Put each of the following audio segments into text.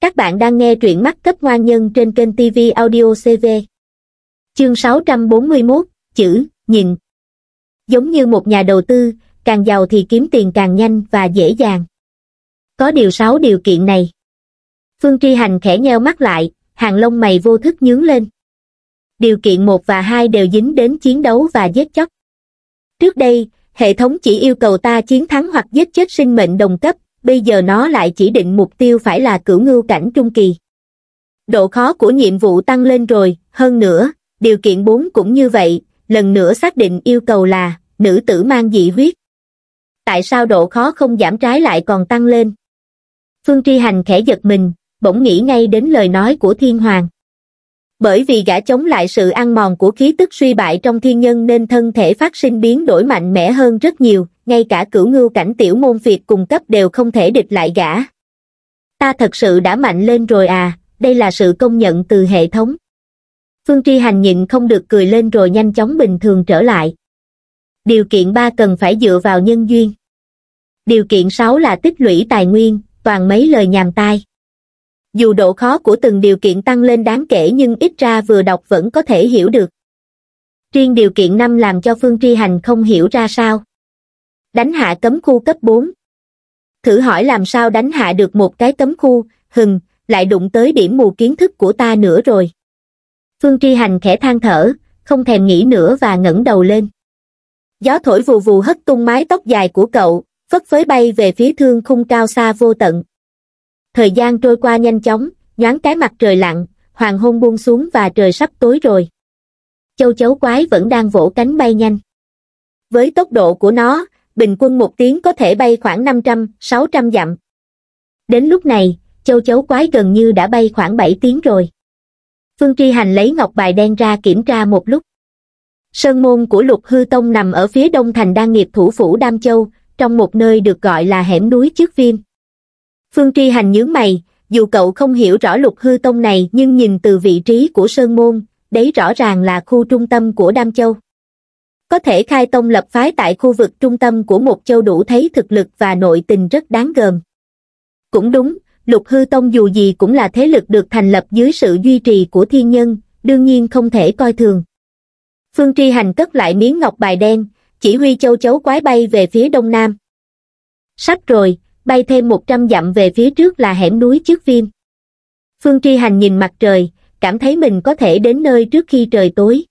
Các bạn đang nghe truyện mắt cấp ngoan nhân trên kênh TV Audio CV. Chương 641, chữ, nhìn. Giống như một nhà đầu tư, càng giàu thì kiếm tiền càng nhanh và dễ dàng. Có điều 6 điều kiện này. Phương Tri Hành khẽ nheo mắt lại, hàng lông mày vô thức nhướng lên. Điều kiện 1 và 2 đều dính đến chiến đấu và giết chóc. Trước đây, hệ thống chỉ yêu cầu ta chiến thắng hoặc giết chết sinh mệnh đồng cấp, bây giờ nó lại chỉ định mục tiêu phải là cửu ngưu cảnh trung kỳ. Độ khó của nhiệm vụ tăng lên rồi, hơn nữa, điều kiện 4 cũng như vậy, lần nữa xác định yêu cầu là nữ tử mang dị huyết. Tại sao độ khó không giảm trái lại còn tăng lên? Phương Tri Hành khẽ giật mình, bỗng nghĩ ngay đến lời nói của Thiên Hoàng. Bởi vì gã chống lại sự ăn mòn của khí tức suy bại trong thiên nhân nên thân thể phát sinh biến đổi mạnh mẽ hơn rất nhiều, ngay cả cửu ngưu cảnh tiểu môn việt cùng cấp đều không thể địch lại gã ta thật sự đã mạnh lên rồi à đây là sự công nhận từ hệ thống phương tri hành nhịn không được cười lên rồi nhanh chóng bình thường trở lại điều kiện ba cần phải dựa vào nhân duyên điều kiện sáu là tích lũy tài nguyên toàn mấy lời nhàm tai dù độ khó của từng điều kiện tăng lên đáng kể nhưng ít ra vừa đọc vẫn có thể hiểu được riêng điều kiện năm làm cho phương tri hành không hiểu ra sao đánh hạ cấm khu cấp 4. Thử hỏi làm sao đánh hạ được một cái cấm khu, hừng, lại đụng tới điểm mù kiến thức của ta nữa rồi. Phương Tri Hành khẽ than thở, không thèm nghĩ nữa và ngẩng đầu lên. Gió thổi vù vù hất tung mái tóc dài của cậu, phất phới bay về phía thương khung cao xa vô tận. Thời gian trôi qua nhanh chóng, nhoáng cái mặt trời lặn, hoàng hôn buông xuống và trời sắp tối rồi. Châu chấu quái vẫn đang vỗ cánh bay nhanh. Với tốc độ của nó, bình quân một tiếng có thể bay khoảng 500-600 dặm. Đến lúc này, châu chấu quái gần như đã bay khoảng 7 tiếng rồi. Phương Tri Hành lấy ngọc bài đen ra kiểm tra một lúc. Sơn môn của Lục Hư Tông nằm ở phía đông thành đa nghiệp thủ phủ Đam Châu, trong một nơi được gọi là hẻm núi trước viêm. Phương Tri Hành nhướng mày, dù cậu không hiểu rõ Lục Hư Tông này nhưng nhìn từ vị trí của Sơn môn, đấy rõ ràng là khu trung tâm của Đam Châu có thể khai tông lập phái tại khu vực trung tâm của một châu đủ thấy thực lực và nội tình rất đáng gờm cũng đúng lục hư tông dù gì cũng là thế lực được thành lập dưới sự duy trì của thiên nhân đương nhiên không thể coi thường phương tri hành cất lại miếng ngọc bài đen chỉ huy châu chấu quái bay về phía đông nam sắp rồi bay thêm một trăm dặm về phía trước là hẻm núi trước viêm phương tri hành nhìn mặt trời cảm thấy mình có thể đến nơi trước khi trời tối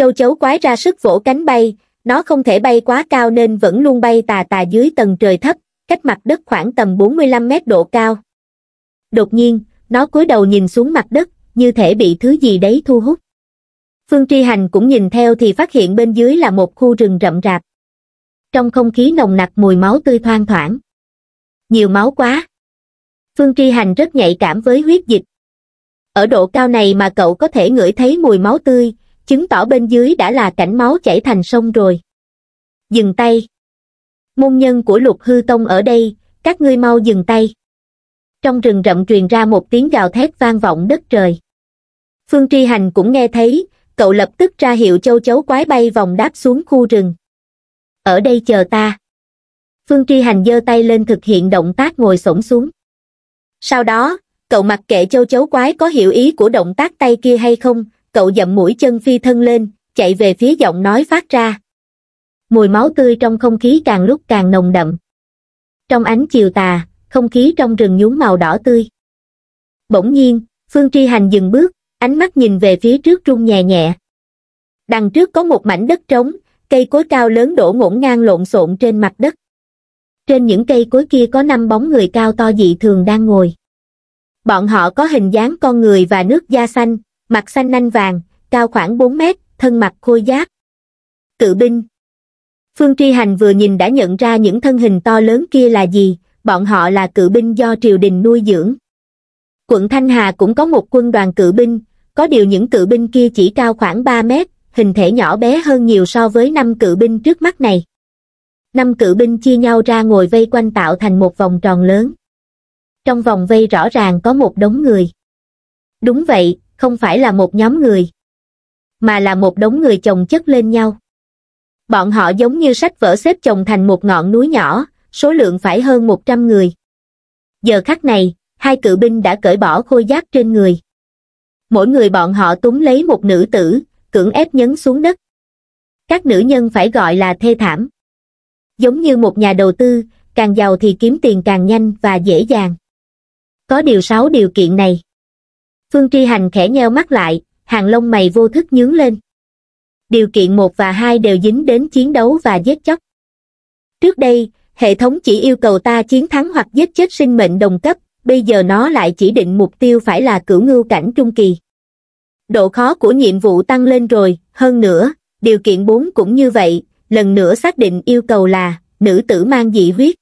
Châu chấu quái ra sức vỗ cánh bay, nó không thể bay quá cao nên vẫn luôn bay tà tà dưới tầng trời thấp, cách mặt đất khoảng tầm 45 mét độ cao. Đột nhiên, nó cúi đầu nhìn xuống mặt đất, như thể bị thứ gì đấy thu hút. Phương Tri Hành cũng nhìn theo thì phát hiện bên dưới là một khu rừng rậm rạp. Trong không khí nồng nặc mùi máu tươi thoang thoảng. Nhiều máu quá. Phương Tri Hành rất nhạy cảm với huyết dịch. Ở độ cao này mà cậu có thể ngửi thấy mùi máu tươi, chứng tỏ bên dưới đã là cảnh máu chảy thành sông rồi. Dừng tay. Môn nhân của lục hư tông ở đây, các ngươi mau dừng tay. Trong rừng rậm truyền ra một tiếng gào thét vang vọng đất trời. Phương Tri Hành cũng nghe thấy, cậu lập tức ra hiệu châu chấu quái bay vòng đáp xuống khu rừng. Ở đây chờ ta. Phương Tri Hành giơ tay lên thực hiện động tác ngồi sổng xuống. Sau đó, cậu mặc kệ châu chấu quái có hiểu ý của động tác tay kia hay không, cậu dậm mũi chân phi thân lên, chạy về phía giọng nói phát ra. Mùi máu tươi trong không khí càng lúc càng nồng đậm. Trong ánh chiều tà, không khí trong rừng nhuốm màu đỏ tươi. Bỗng nhiên, Phương Tri Hành dừng bước, ánh mắt nhìn về phía trước rung nhẹ nhẹ. Đằng trước có một mảnh đất trống, cây cối cao lớn đổ ngổn ngang lộn xộn trên mặt đất. Trên những cây cối kia có năm bóng người cao to dị thường đang ngồi. Bọn họ có hình dáng con người và nước da xanh, mặt xanh nanh vàng cao khoảng bốn mét thân mặt khôi giáp cự binh phương tri hành vừa nhìn đã nhận ra những thân hình to lớn kia là gì bọn họ là cự binh do triều đình nuôi dưỡng quận thanh hà cũng có một quân đoàn cự binh có điều những cự binh kia chỉ cao khoảng ba mét hình thể nhỏ bé hơn nhiều so với năm cự binh trước mắt này năm cự binh chia nhau ra ngồi vây quanh tạo thành một vòng tròn lớn trong vòng vây rõ ràng có một đống người đúng vậy không phải là một nhóm người, mà là một đống người chồng chất lên nhau. Bọn họ giống như sách vở xếp chồng thành một ngọn núi nhỏ, số lượng phải hơn 100 người. Giờ khắc này, hai cự binh đã cởi bỏ khôi giác trên người. Mỗi người bọn họ túm lấy một nữ tử, cưỡng ép nhấn xuống đất. Các nữ nhân phải gọi là thê thảm. Giống như một nhà đầu tư, càng giàu thì kiếm tiền càng nhanh và dễ dàng. Có điều sáu điều kiện này. Phương Tri Hành khẽ nheo mắt lại, hàng lông mày vô thức nhướng lên. Điều kiện một và hai đều dính đến chiến đấu và giết chóc. Trước đây, hệ thống chỉ yêu cầu ta chiến thắng hoặc giết chết sinh mệnh đồng cấp, bây giờ nó lại chỉ định mục tiêu phải là cửu ngưu cảnh trung kỳ. Độ khó của nhiệm vụ tăng lên rồi, hơn nữa, điều kiện 4 cũng như vậy, lần nữa xác định yêu cầu là nữ tử mang dị huyết.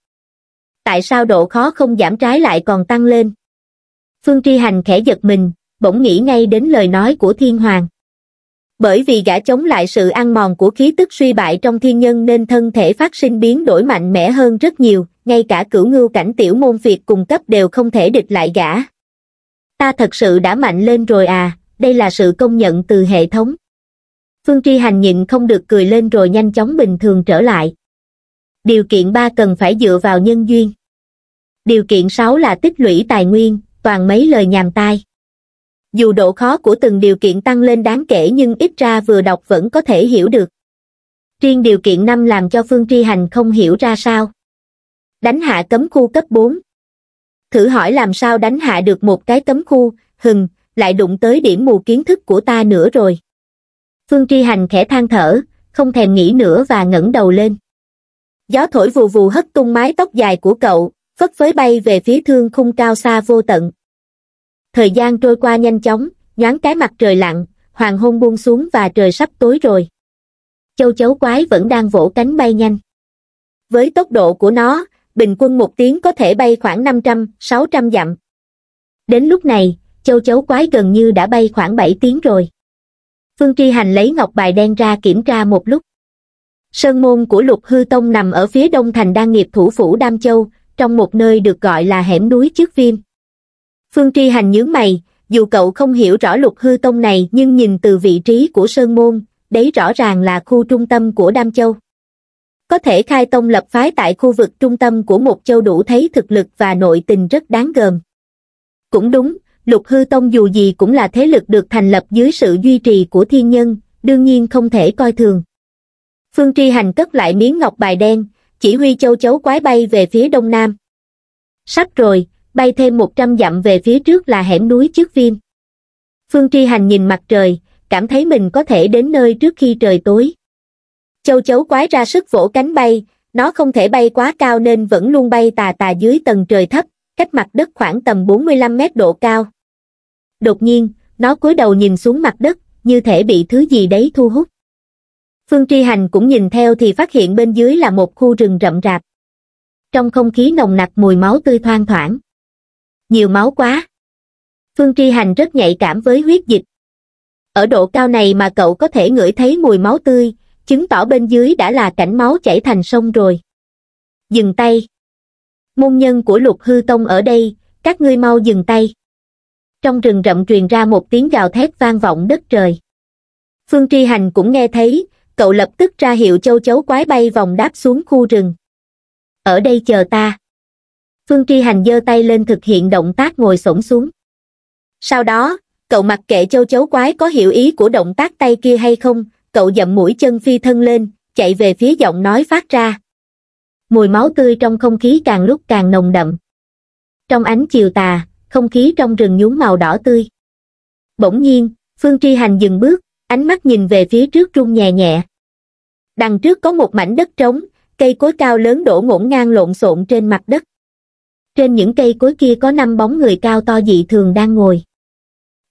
Tại sao độ khó không giảm trái lại còn tăng lên? Phương Tri Hành khẽ giật mình, bỗng nghĩ ngay đến lời nói của thiên hoàng. Bởi vì gã chống lại sự ăn mòn của khí tức suy bại trong thiên nhân nên thân thể phát sinh biến đổi mạnh mẽ hơn rất nhiều, ngay cả cửu ngưu cảnh tiểu môn việt cùng cấp đều không thể địch lại gã. Ta thật sự đã mạnh lên rồi à, đây là sự công nhận từ hệ thống. Phương Tri Hành nhịn không được cười lên rồi nhanh chóng bình thường trở lại. Điều kiện 3 cần phải dựa vào nhân duyên. Điều kiện 6 là tích lũy tài nguyên, toàn mấy lời nhàm tai dù độ khó của từng điều kiện tăng lên đáng kể nhưng ít ra vừa đọc vẫn có thể hiểu được. Riêng điều kiện 5 làm cho Phương Tri Hành không hiểu ra sao. Đánh hạ cấm khu cấp 4 Thử hỏi làm sao đánh hạ được một cái cấm khu, hừng, lại đụng tới điểm mù kiến thức của ta nữa rồi. Phương Tri Hành khẽ than thở, không thèm nghĩ nữa và ngẩng đầu lên. Gió thổi vù vù hất tung mái tóc dài của cậu, phất phới bay về phía thương khung cao xa vô tận thời gian trôi qua nhanh chóng nhoáng cái mặt trời lặn hoàng hôn buông xuống và trời sắp tối rồi châu chấu quái vẫn đang vỗ cánh bay nhanh với tốc độ của nó bình quân một tiếng có thể bay khoảng 500-600 dặm đến lúc này châu chấu quái gần như đã bay khoảng 7 tiếng rồi phương tri hành lấy ngọc bài đen ra kiểm tra một lúc sơn môn của lục hư tông nằm ở phía đông thành đa nghiệp thủ phủ đam châu trong một nơi được gọi là hẻm núi trước viêm Phương Tri Hành nhướng mày, dù cậu không hiểu rõ lục hư tông này nhưng nhìn từ vị trí của Sơn Môn, đấy rõ ràng là khu trung tâm của Đam Châu. Có thể khai tông lập phái tại khu vực trung tâm của một châu đủ thấy thực lực và nội tình rất đáng gờm. Cũng đúng, lục hư tông dù gì cũng là thế lực được thành lập dưới sự duy trì của thiên nhân, đương nhiên không thể coi thường. Phương Tri Hành cất lại miếng ngọc bài đen, chỉ huy châu chấu quái bay về phía đông nam. Sắp rồi, bay thêm một trăm dặm về phía trước là hẻm núi trước viêm. Phương Tri Hành nhìn mặt trời, cảm thấy mình có thể đến nơi trước khi trời tối. Châu chấu quái ra sức vỗ cánh bay, nó không thể bay quá cao nên vẫn luôn bay tà tà dưới tầng trời thấp, cách mặt đất khoảng tầm 45 mét độ cao. Đột nhiên, nó cúi đầu nhìn xuống mặt đất, như thể bị thứ gì đấy thu hút. Phương Tri Hành cũng nhìn theo thì phát hiện bên dưới là một khu rừng rậm rạp. Trong không khí nồng nặc mùi máu tươi thoang thoảng nhiều máu quá phương tri hành rất nhạy cảm với huyết dịch ở độ cao này mà cậu có thể ngửi thấy mùi máu tươi chứng tỏ bên dưới đã là cảnh máu chảy thành sông rồi dừng tay môn nhân của lục hư tông ở đây các ngươi mau dừng tay trong rừng rậm truyền ra một tiếng gào thét vang vọng đất trời phương tri hành cũng nghe thấy cậu lập tức ra hiệu châu chấu quái bay vòng đáp xuống khu rừng ở đây chờ ta phương tri hành giơ tay lên thực hiện động tác ngồi xổm xuống sau đó cậu mặc kệ châu chấu quái có hiểu ý của động tác tay kia hay không cậu dậm mũi chân phi thân lên chạy về phía giọng nói phát ra mùi máu tươi trong không khí càng lúc càng nồng đậm trong ánh chiều tà không khí trong rừng nhuốm màu đỏ tươi bỗng nhiên phương tri hành dừng bước ánh mắt nhìn về phía trước rung nhẹ nhẹ đằng trước có một mảnh đất trống cây cối cao lớn đổ ngổn ngang lộn xộn trên mặt đất trên những cây cối kia có năm bóng người cao to dị thường đang ngồi.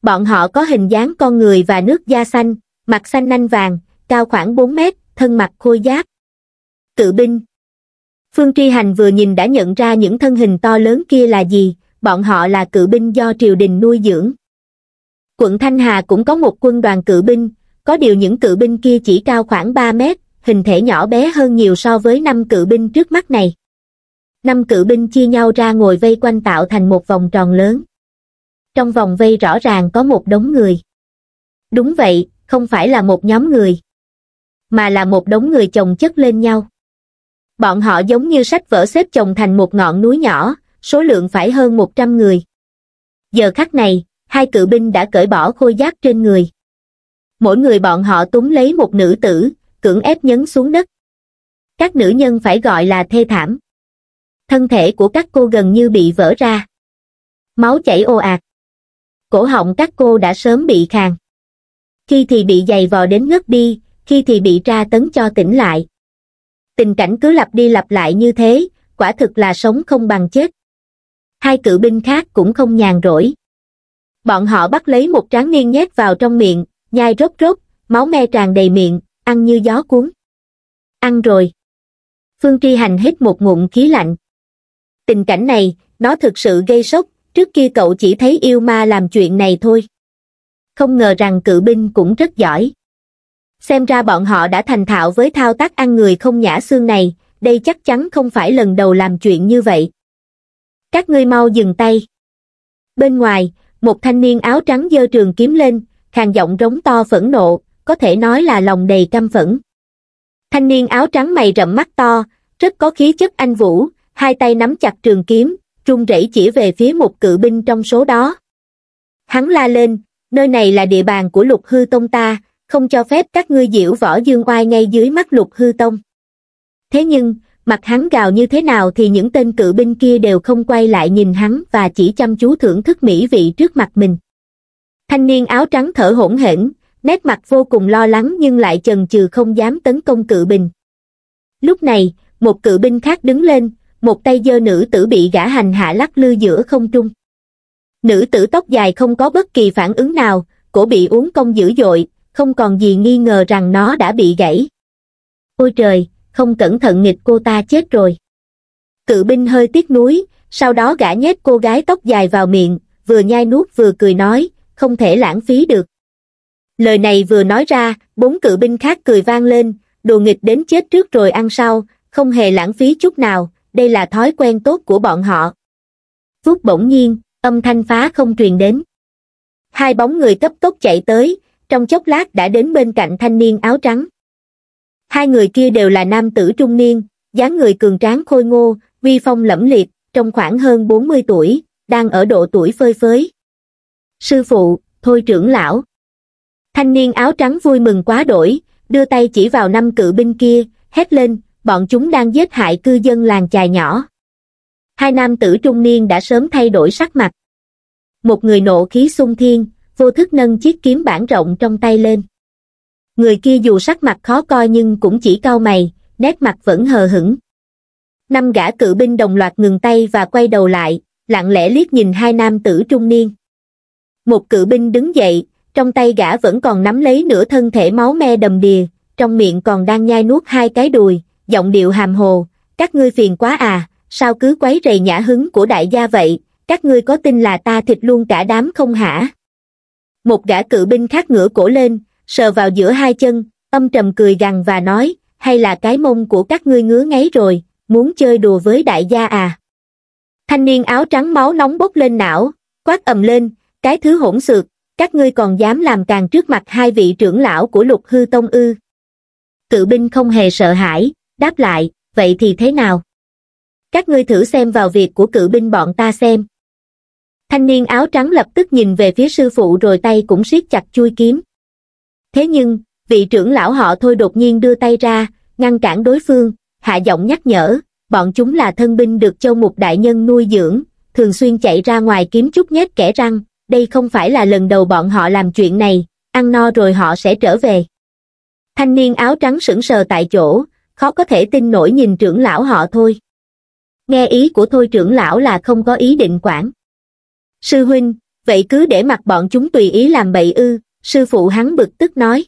Bọn họ có hình dáng con người và nước da xanh, mặt xanh nanh vàng, cao khoảng 4 mét, thân mặt khôi giáp. Cự binh Phương Tri Hành vừa nhìn đã nhận ra những thân hình to lớn kia là gì, bọn họ là cự binh do triều đình nuôi dưỡng. Quận Thanh Hà cũng có một quân đoàn cự binh, có điều những cự binh kia chỉ cao khoảng 3 mét, hình thể nhỏ bé hơn nhiều so với năm cự binh trước mắt này năm cự binh chia nhau ra ngồi vây quanh tạo thành một vòng tròn lớn. Trong vòng vây rõ ràng có một đống người. Đúng vậy, không phải là một nhóm người, mà là một đống người chồng chất lên nhau. Bọn họ giống như sách vở xếp chồng thành một ngọn núi nhỏ, số lượng phải hơn 100 người. Giờ khắc này, hai cự binh đã cởi bỏ khôi giác trên người. Mỗi người bọn họ túm lấy một nữ tử, cưỡng ép nhấn xuống đất. Các nữ nhân phải gọi là thê thảm thân thể của các cô gần như bị vỡ ra. Máu chảy ồ ạt. Cổ họng các cô đã sớm bị khàn. Khi thì bị giày vò đến ngất đi, khi thì bị tra tấn cho tỉnh lại. Tình cảnh cứ lặp đi lặp lại như thế, quả thực là sống không bằng chết. Hai cự binh khác cũng không nhàn rỗi. Bọn họ bắt lấy một tráng niên nhét vào trong miệng, nhai rốt rốt, máu me tràn đầy miệng, ăn như gió cuốn. Ăn rồi. Phương Tri Hành hít một ngụm khí lạnh tình cảnh này nó thực sự gây sốc trước kia cậu chỉ thấy yêu ma làm chuyện này thôi không ngờ rằng cự binh cũng rất giỏi xem ra bọn họ đã thành thạo với thao tác ăn người không nhã xương này đây chắc chắn không phải lần đầu làm chuyện như vậy các ngươi mau dừng tay bên ngoài một thanh niên áo trắng giơ trường kiếm lên khàn giọng rống to phẫn nộ có thể nói là lòng đầy căm phẫn thanh niên áo trắng mày rậm mắt to rất có khí chất anh vũ hai tay nắm chặt trường kiếm, trung rẩy chỉ về phía một cự binh trong số đó. Hắn la lên, nơi này là địa bàn của lục hư tông ta, không cho phép các ngươi diễu võ dương oai ngay dưới mắt lục hư tông. Thế nhưng, mặt hắn gào như thế nào thì những tên cự binh kia đều không quay lại nhìn hắn và chỉ chăm chú thưởng thức mỹ vị trước mặt mình. Thanh niên áo trắng thở hổn hển, nét mặt vô cùng lo lắng nhưng lại chần chừ không dám tấn công cự binh. Lúc này, một cự binh khác đứng lên, một tay dơ nữ tử bị gã hành hạ lắc lư giữa không trung. Nữ tử tóc dài không có bất kỳ phản ứng nào, cổ bị uống công dữ dội, không còn gì nghi ngờ rằng nó đã bị gãy. Ôi trời, không cẩn thận nghịch cô ta chết rồi. Cự binh hơi tiếc nuối, sau đó gã nhét cô gái tóc dài vào miệng, vừa nhai nuốt vừa cười nói, không thể lãng phí được. Lời này vừa nói ra, bốn cự binh khác cười vang lên, đồ nghịch đến chết trước rồi ăn sau, không hề lãng phí chút nào, đây là thói quen tốt của bọn họ. Phút bỗng nhiên, âm thanh phá không truyền đến. Hai bóng người cấp tốc chạy tới, trong chốc lát đã đến bên cạnh thanh niên áo trắng. Hai người kia đều là nam tử trung niên, dáng người cường tráng khôi ngô, vi phong lẫm liệt, trong khoảng hơn 40 tuổi, đang ở độ tuổi phơi phới. Sư phụ, thôi trưởng lão. Thanh niên áo trắng vui mừng quá đổi, đưa tay chỉ vào năm cự binh kia, hét lên, bọn chúng đang giết hại cư dân làng chài nhỏ hai nam tử trung niên đã sớm thay đổi sắc mặt một người nộ khí sung thiên vô thức nâng chiếc kiếm bản rộng trong tay lên người kia dù sắc mặt khó coi nhưng cũng chỉ cau mày nét mặt vẫn hờ hững năm gã cự binh đồng loạt ngừng tay và quay đầu lại lặng lẽ liếc nhìn hai nam tử trung niên một cự binh đứng dậy trong tay gã vẫn còn nắm lấy nửa thân thể máu me đầm đìa trong miệng còn đang nhai nuốt hai cái đùi giọng điệu hàm hồ, các ngươi phiền quá à, sao cứ quấy rầy nhã hứng của đại gia vậy, các ngươi có tin là ta thịt luôn cả đám không hả? Một gã cự binh khác ngửa cổ lên, sờ vào giữa hai chân, âm trầm cười gằn và nói, hay là cái mông của các ngươi ngứa ngáy rồi, muốn chơi đùa với đại gia à? Thanh niên áo trắng máu nóng bốc lên não, quát ầm lên, cái thứ hỗn xược, các ngươi còn dám làm càng trước mặt hai vị trưởng lão của lục hư tông ư. Cự binh không hề sợ hãi, đáp lại, vậy thì thế nào? Các ngươi thử xem vào việc của cự binh bọn ta xem. Thanh niên áo trắng lập tức nhìn về phía sư phụ rồi tay cũng siết chặt chui kiếm. Thế nhưng, vị trưởng lão họ thôi đột nhiên đưa tay ra, ngăn cản đối phương, hạ giọng nhắc nhở, bọn chúng là thân binh được châu mục đại nhân nuôi dưỡng, thường xuyên chạy ra ngoài kiếm chút nhét kẻ răng, đây không phải là lần đầu bọn họ làm chuyện này, ăn no rồi họ sẽ trở về. Thanh niên áo trắng sững sờ tại chỗ, khó có thể tin nổi nhìn trưởng lão họ thôi. Nghe ý của thôi trưởng lão là không có ý định quản. Sư huynh, vậy cứ để mặc bọn chúng tùy ý làm bậy ư, sư phụ hắn bực tức nói.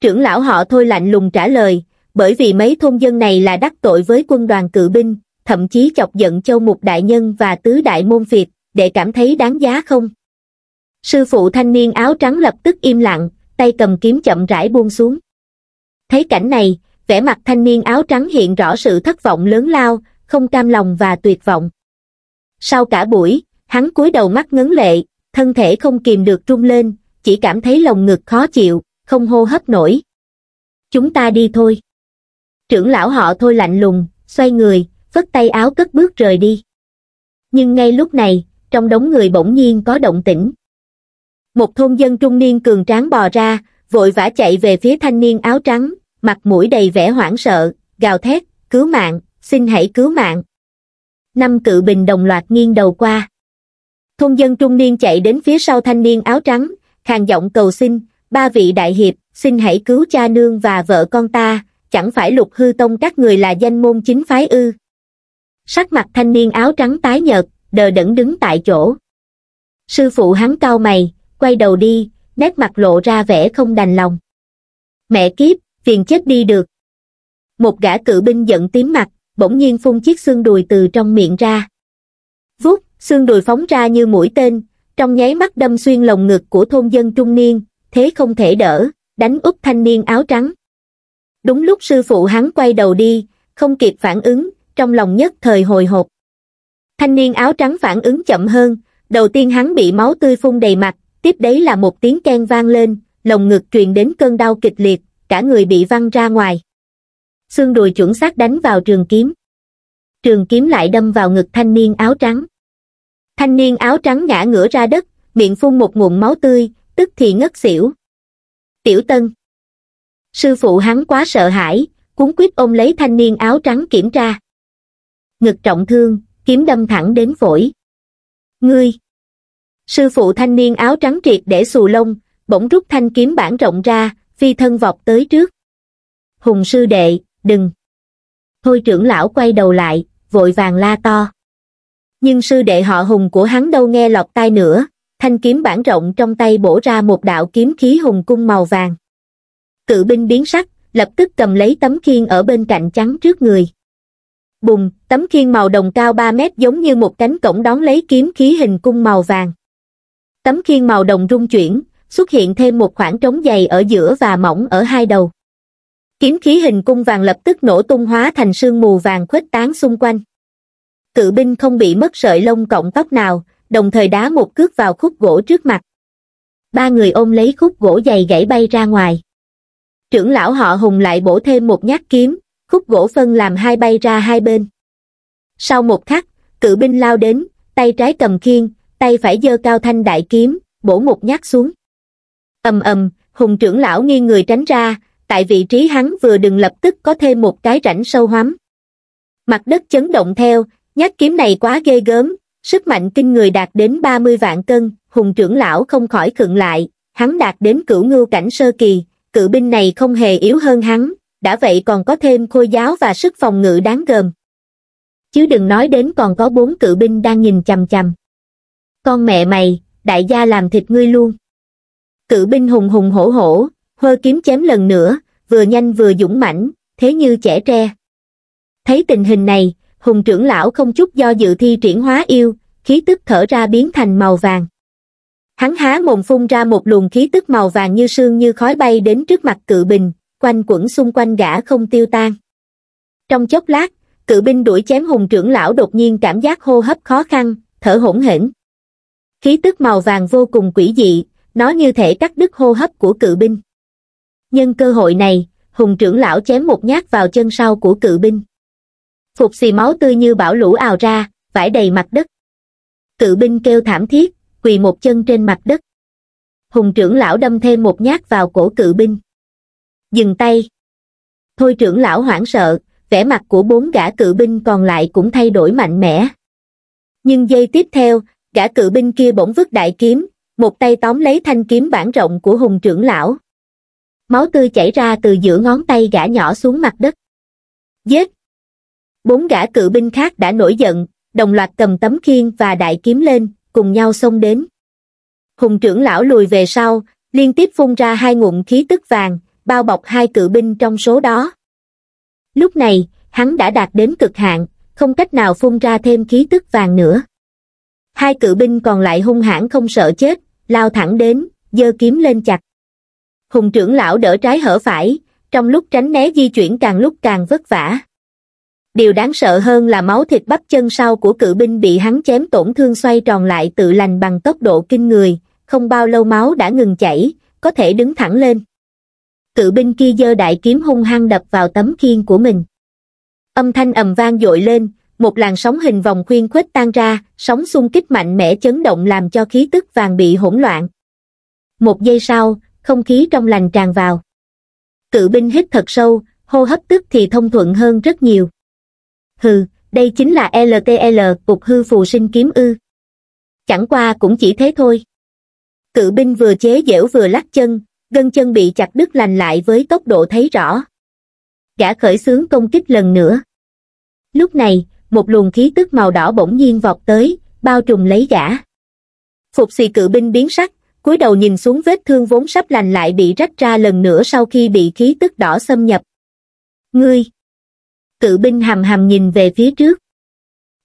Trưởng lão họ thôi lạnh lùng trả lời, bởi vì mấy thôn dân này là đắc tội với quân đoàn cự binh, thậm chí chọc giận châu mục đại nhân và tứ đại môn phiệt, để cảm thấy đáng giá không? Sư phụ thanh niên áo trắng lập tức im lặng, tay cầm kiếm chậm rãi buông xuống. Thấy cảnh này, vẻ mặt thanh niên áo trắng hiện rõ sự thất vọng lớn lao, không cam lòng và tuyệt vọng. Sau cả buổi, hắn cúi đầu mắt ngấn lệ, thân thể không kìm được trung lên, chỉ cảm thấy lòng ngực khó chịu, không hô hấp nổi. Chúng ta đi thôi. Trưởng lão họ thôi lạnh lùng, xoay người, phất tay áo cất bước rời đi. Nhưng ngay lúc này, trong đống người bỗng nhiên có động tĩnh. Một thôn dân trung niên cường tráng bò ra, vội vã chạy về phía thanh niên áo trắng, mặt mũi đầy vẻ hoảng sợ, gào thét, cứu mạng, xin hãy cứu mạng. Năm cự bình đồng loạt nghiêng đầu qua. Thôn dân trung niên chạy đến phía sau thanh niên áo trắng, khàn giọng cầu xin, ba vị đại hiệp, xin hãy cứu cha nương và vợ con ta, chẳng phải lục hư tông các người là danh môn chính phái ư. Sắc mặt thanh niên áo trắng tái nhợt, đờ đẫn đứng tại chỗ. Sư phụ hắn cau mày, quay đầu đi, nét mặt lộ ra vẻ không đành lòng. Mẹ kiếp, phiền chết đi được. Một gã cự binh giận tím mặt, bỗng nhiên phun chiếc xương đùi từ trong miệng ra. Vút, xương đùi phóng ra như mũi tên, trong nháy mắt đâm xuyên lồng ngực của thôn dân trung niên, thế không thể đỡ, đánh úp thanh niên áo trắng. Đúng lúc sư phụ hắn quay đầu đi, không kịp phản ứng, trong lòng nhất thời hồi hộp. Thanh niên áo trắng phản ứng chậm hơn, đầu tiên hắn bị máu tươi phun đầy mặt, tiếp đấy là một tiếng ken vang lên, lồng ngực truyền đến cơn đau kịch liệt, cả người bị văng ra ngoài. Xương đùi chuẩn xác đánh vào trường kiếm. Trường kiếm lại đâm vào ngực thanh niên áo trắng. Thanh niên áo trắng ngã ngửa ra đất, miệng phun một ngụm máu tươi, tức thì ngất xỉu. Tiểu Tân Sư phụ hắn quá sợ hãi, cuốn quyết ôm lấy thanh niên áo trắng kiểm tra. Ngực trọng thương, kiếm đâm thẳng đến phổi. Ngươi Sư phụ thanh niên áo trắng triệt để xù lông, bỗng rút thanh kiếm bản rộng ra, phi thân vọt tới trước. Hùng sư đệ, đừng! Thôi trưởng lão quay đầu lại, vội vàng la to. Nhưng sư đệ họ hùng của hắn đâu nghe lọt tai nữa, thanh kiếm bản rộng trong tay bổ ra một đạo kiếm khí hùng cung màu vàng. Cự binh biến sắc, lập tức cầm lấy tấm khiên ở bên cạnh trắng trước người. Bùng, tấm khiên màu đồng cao 3 mét giống như một cánh cổng đón lấy kiếm khí hình cung màu vàng. Tấm khiên màu đồng rung chuyển, xuất hiện thêm một khoảng trống dày ở giữa và mỏng ở hai đầu. Kiếm khí hình cung vàng lập tức nổ tung hóa thành sương mù vàng khuếch tán xung quanh. Cự binh không bị mất sợi lông cọng tóc nào, đồng thời đá một cước vào khúc gỗ trước mặt. Ba người ôm lấy khúc gỗ dày gãy bay ra ngoài. Trưởng lão họ hùng lại bổ thêm một nhát kiếm, khúc gỗ phân làm hai bay ra hai bên. Sau một khắc, cự binh lao đến, tay trái cầm khiên, tay phải giơ cao thanh đại kiếm, bổ một nhát xuống ầm ầm hùng trưởng lão nghiêng người tránh ra tại vị trí hắn vừa đừng lập tức có thêm một cái rãnh sâu hoắm mặt đất chấn động theo nhát kiếm này quá ghê gớm sức mạnh kinh người đạt đến ba mươi vạn cân hùng trưởng lão không khỏi khựng lại hắn đạt đến cửu ngưu cảnh sơ kỳ cự binh này không hề yếu hơn hắn đã vậy còn có thêm khôi giáo và sức phòng ngự đáng gờm chứ đừng nói đến còn có bốn cự binh đang nhìn chằm chằm con mẹ mày đại gia làm thịt ngươi luôn cự binh hùng hùng hổ hổ, hơ kiếm chém lần nữa, vừa nhanh vừa dũng mãnh, thế như trẻ tre. Thấy tình hình này, hùng trưởng lão không chút do dự thi triển hóa yêu, khí tức thở ra biến thành màu vàng. Hắn há mồm phun ra một luồng khí tức màu vàng như sương như khói bay đến trước mặt cự bình, quanh quẩn xung quanh gã không tiêu tan. Trong chốc lát, cự binh đuổi chém hùng trưởng lão đột nhiên cảm giác hô hấp khó khăn, thở hổn hển. Khí tức màu vàng vô cùng quỷ dị, nó như thể cắt đứt hô hấp của cự binh. Nhân cơ hội này, hùng trưởng lão chém một nhát vào chân sau của cự binh. Phục xì máu tươi như bão lũ ào ra, vải đầy mặt đất. Cự binh kêu thảm thiết, quỳ một chân trên mặt đất. Hùng trưởng lão đâm thêm một nhát vào cổ cự binh. Dừng tay. Thôi trưởng lão hoảng sợ, vẻ mặt của bốn gã cự binh còn lại cũng thay đổi mạnh mẽ. Nhưng giây tiếp theo, gã cự binh kia bỗng vứt đại kiếm, một tay tóm lấy thanh kiếm bản rộng của hùng trưởng lão máu tươi chảy ra từ giữa ngón tay gã nhỏ xuống mặt đất giết bốn gã cự binh khác đã nổi giận đồng loạt cầm tấm khiên và đại kiếm lên cùng nhau xông đến hùng trưởng lão lùi về sau liên tiếp phun ra hai ngụm khí tức vàng bao bọc hai cự binh trong số đó lúc này hắn đã đạt đến cực hạn không cách nào phun ra thêm khí tức vàng nữa hai cự binh còn lại hung hãn không sợ chết lao thẳng đến giơ kiếm lên chặt hùng trưởng lão đỡ trái hở phải trong lúc tránh né di chuyển càng lúc càng vất vả điều đáng sợ hơn là máu thịt bắp chân sau của cự binh bị hắn chém tổn thương xoay tròn lại tự lành bằng tốc độ kinh người không bao lâu máu đã ngừng chảy có thể đứng thẳng lên cự binh kia giơ đại kiếm hung hăng đập vào tấm khiên của mình âm thanh ầm vang dội lên một làn sóng hình vòng khuyên khuếch tan ra, sóng xung kích mạnh mẽ chấn động làm cho khí tức vàng bị hỗn loạn. Một giây sau, không khí trong lành tràn vào. Cự binh hít thật sâu, hô hấp tức thì thông thuận hơn rất nhiều. Hừ, đây chính là LTL, cục hư phù sinh kiếm ư. Chẳng qua cũng chỉ thế thôi. Cự binh vừa chế giễu vừa lắc chân, gân chân bị chặt đứt lành lại với tốc độ thấy rõ. Gã khởi xướng công kích lần nữa. Lúc này, một luồng khí tức màu đỏ bỗng nhiên vọt tới, bao trùm lấy gã. Phục xì cự binh biến sắc, cúi đầu nhìn xuống vết thương vốn sắp lành lại bị rách ra lần nữa sau khi bị khí tức đỏ xâm nhập. Ngươi! Cự binh hầm hầm nhìn về phía trước.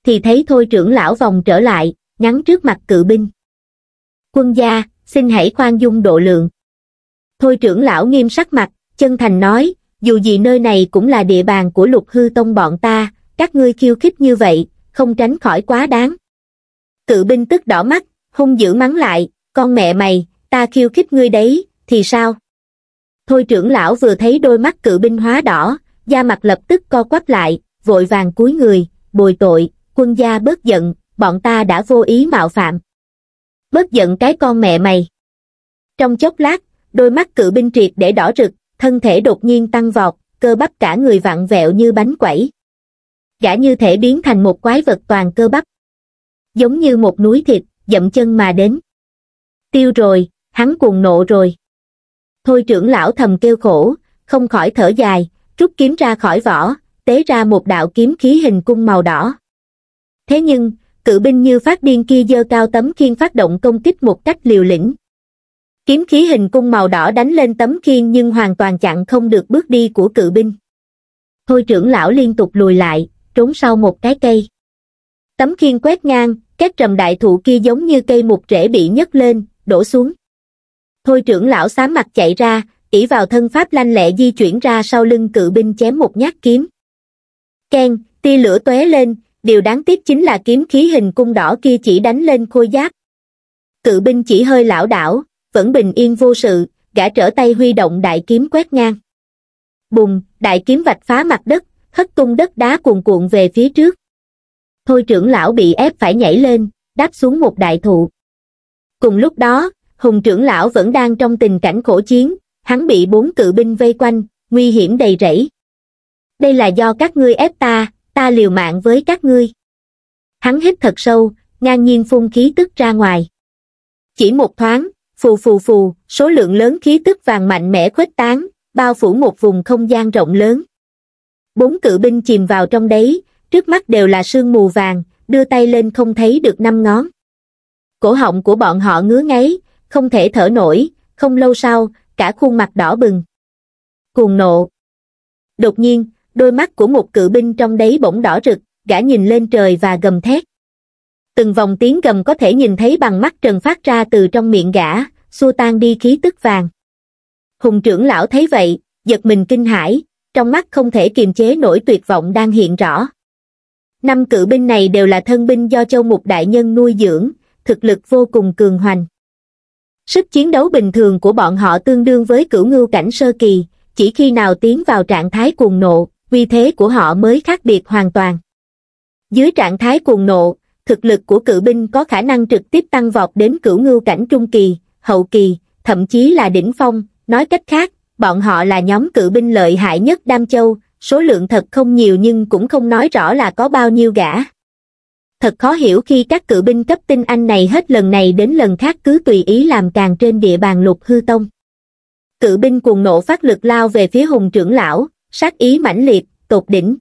Thì thấy thôi trưởng lão vòng trở lại, nhắn trước mặt cự binh. Quân gia, xin hãy khoan dung độ lượng. Thôi trưởng lão nghiêm sắc mặt, chân thành nói, dù gì nơi này cũng là địa bàn của lục hư tông bọn ta, các ngươi khiêu khích như vậy không tránh khỏi quá đáng cự binh tức đỏ mắt hung dữ mắng lại con mẹ mày ta khiêu khích ngươi đấy thì sao thôi trưởng lão vừa thấy đôi mắt cự binh hóa đỏ da mặt lập tức co quắp lại vội vàng cúi người bồi tội quân gia bớt giận bọn ta đã vô ý mạo phạm bớt giận cái con mẹ mày trong chốc lát đôi mắt cự binh triệt để đỏ rực thân thể đột nhiên tăng vọt cơ bắp cả người vặn vẹo như bánh quẩy gã như thể biến thành một quái vật toàn cơ bắp. Giống như một núi thịt, dậm chân mà đến. Tiêu rồi, hắn cuồng nộ rồi. Thôi trưởng lão thầm kêu khổ, không khỏi thở dài, rút kiếm ra khỏi vỏ, tế ra một đạo kiếm khí hình cung màu đỏ. Thế nhưng, cự binh như phát điên kia dơ cao tấm khiên phát động công kích một cách liều lĩnh. Kiếm khí hình cung màu đỏ đánh lên tấm khiên nhưng hoàn toàn chặn không được bước đi của cự binh. Thôi trưởng lão liên tục lùi lại, trốn sau một cái cây. Tấm khiên quét ngang, các trầm đại thụ kia giống như cây mục rễ bị nhấc lên, đổ xuống. Thôi trưởng lão xám mặt chạy ra, ỷ vào thân pháp lanh lẹ di chuyển ra sau lưng cự binh chém một nhát kiếm. Ken, tia lửa tóe lên, điều đáng tiếc chính là kiếm khí hình cung đỏ kia chỉ đánh lên khôi giáp. Cự binh chỉ hơi lão đảo, vẫn bình yên vô sự, gã trở tay huy động đại kiếm quét ngang. Bùng, đại kiếm vạch phá mặt đất, hất tung đất đá cuồn cuộn về phía trước thôi trưởng lão bị ép phải nhảy lên đáp xuống một đại thụ cùng lúc đó hùng trưởng lão vẫn đang trong tình cảnh khổ chiến hắn bị bốn cự binh vây quanh nguy hiểm đầy rẫy đây là do các ngươi ép ta ta liều mạng với các ngươi hắn hít thật sâu ngang nhiên phun khí tức ra ngoài chỉ một thoáng phù phù phù số lượng lớn khí tức vàng mạnh mẽ khuếch tán bao phủ một vùng không gian rộng lớn bốn cự binh chìm vào trong đấy, trước mắt đều là sương mù vàng, đưa tay lên không thấy được năm ngón. Cổ họng của bọn họ ngứa ngáy, không thể thở nổi, không lâu sau, cả khuôn mặt đỏ bừng. Cuồng nộ. Đột nhiên, đôi mắt của một cự binh trong đấy bỗng đỏ rực, gã nhìn lên trời và gầm thét. Từng vòng tiếng gầm có thể nhìn thấy bằng mắt trần phát ra từ trong miệng gã, xua tan đi khí tức vàng. Hùng trưởng lão thấy vậy, giật mình kinh hãi, trong mắt không thể kiềm chế nổi tuyệt vọng đang hiện rõ. Năm cự binh này đều là thân binh do Châu Mục Đại Nhân nuôi dưỡng, thực lực vô cùng cường hoành. Sức chiến đấu bình thường của bọn họ tương đương với cửu ngưu cảnh sơ kỳ, chỉ khi nào tiến vào trạng thái cuồng nộ, uy thế của họ mới khác biệt hoàn toàn. Dưới trạng thái cuồng nộ, thực lực của cự binh có khả năng trực tiếp tăng vọt đến cửu ngưu cảnh trung kỳ, hậu kỳ, thậm chí là đỉnh phong, nói cách khác, bọn họ là nhóm cự binh lợi hại nhất Đam Châu, số lượng thật không nhiều nhưng cũng không nói rõ là có bao nhiêu gã. Thật khó hiểu khi các cự binh cấp tinh anh này hết lần này đến lần khác cứ tùy ý làm càng trên địa bàn lục hư tông. Cự binh cuồng nộ phát lực lao về phía hùng trưởng lão, sát ý mãnh liệt, tột đỉnh.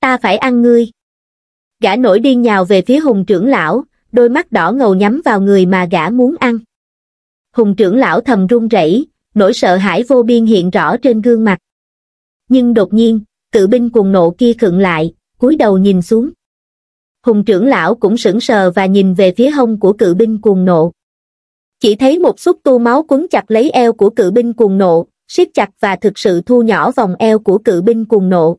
Ta phải ăn ngươi. Gã nổi điên nhào về phía hùng trưởng lão, đôi mắt đỏ ngầu nhắm vào người mà gã muốn ăn. Hùng trưởng lão thầm run rẩy, nỗi sợ hãi vô biên hiện rõ trên gương mặt. Nhưng đột nhiên, cự binh cuồng nộ kia khựng lại, cúi đầu nhìn xuống. Hùng trưởng lão cũng sững sờ và nhìn về phía hông của cự binh cuồng nộ. Chỉ thấy một xúc tu máu quấn chặt lấy eo của cự binh cuồng nộ, siết chặt và thực sự thu nhỏ vòng eo của cự binh cuồng nộ.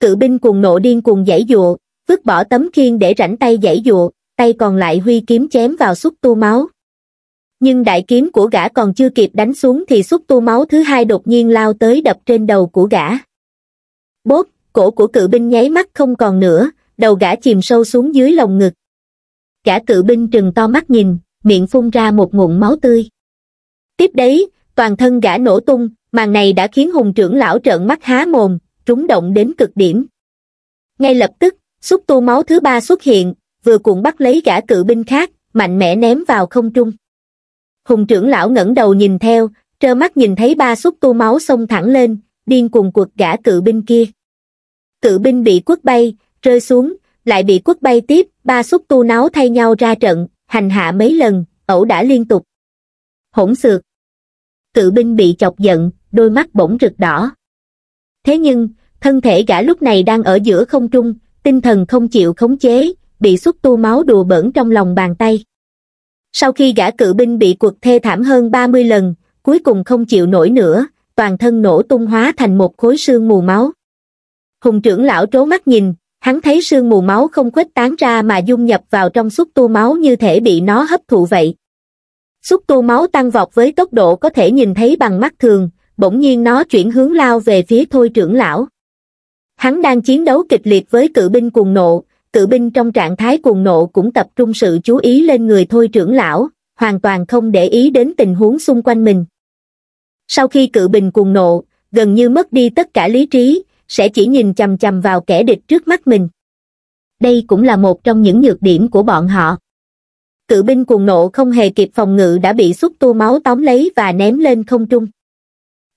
Cự binh cuồng nộ điên cuồng giãy dụa, vứt bỏ tấm khiên để rảnh tay giãy dụa, tay còn lại huy kiếm chém vào xúc tu máu nhưng đại kiếm của gã còn chưa kịp đánh xuống thì xúc tu máu thứ hai đột nhiên lao tới đập trên đầu của gã bốt cổ của cự binh nháy mắt không còn nữa đầu gã chìm sâu xuống dưới lồng ngực gã cự binh trừng to mắt nhìn miệng phun ra một ngụm máu tươi tiếp đấy toàn thân gã nổ tung màn này đã khiến hùng trưởng lão trợn mắt há mồm trúng động đến cực điểm ngay lập tức xúc tu máu thứ ba xuất hiện vừa cuộn bắt lấy gã cự binh khác mạnh mẽ ném vào không trung Hùng trưởng lão ngẩng đầu nhìn theo, trơ mắt nhìn thấy ba xúc tu máu xông thẳng lên, điên cuồng cuột gã cự binh kia. Cự binh bị quất bay, rơi xuống, lại bị quất bay tiếp, ba xúc tu náo thay nhau ra trận, hành hạ mấy lần, ẩu đã liên tục. Hỗn xược. Cự binh bị chọc giận, đôi mắt bỗng rực đỏ. Thế nhưng, thân thể gã lúc này đang ở giữa không trung, tinh thần không chịu khống chế, bị xúc tu máu đùa bẩn trong lòng bàn tay sau khi gã cự binh bị cuộc thê thảm hơn ba mươi lần cuối cùng không chịu nổi nữa toàn thân nổ tung hóa thành một khối xương mù máu hùng trưởng lão trố mắt nhìn hắn thấy xương mù máu không khuếch tán ra mà dung nhập vào trong xúc tu máu như thể bị nó hấp thụ vậy xúc tu máu tăng vọt với tốc độ có thể nhìn thấy bằng mắt thường bỗng nhiên nó chuyển hướng lao về phía thôi trưởng lão hắn đang chiến đấu kịch liệt với cự binh cuồng nộ cự binh trong trạng thái cuồng nộ cũng tập trung sự chú ý lên người thôi trưởng lão, hoàn toàn không để ý đến tình huống xung quanh mình. Sau khi cự bình cuồng nộ, gần như mất đi tất cả lý trí, sẽ chỉ nhìn chầm chầm vào kẻ địch trước mắt mình. Đây cũng là một trong những nhược điểm của bọn họ. Cự binh cuồng nộ không hề kịp phòng ngự đã bị xúc tu máu tóm lấy và ném lên không trung.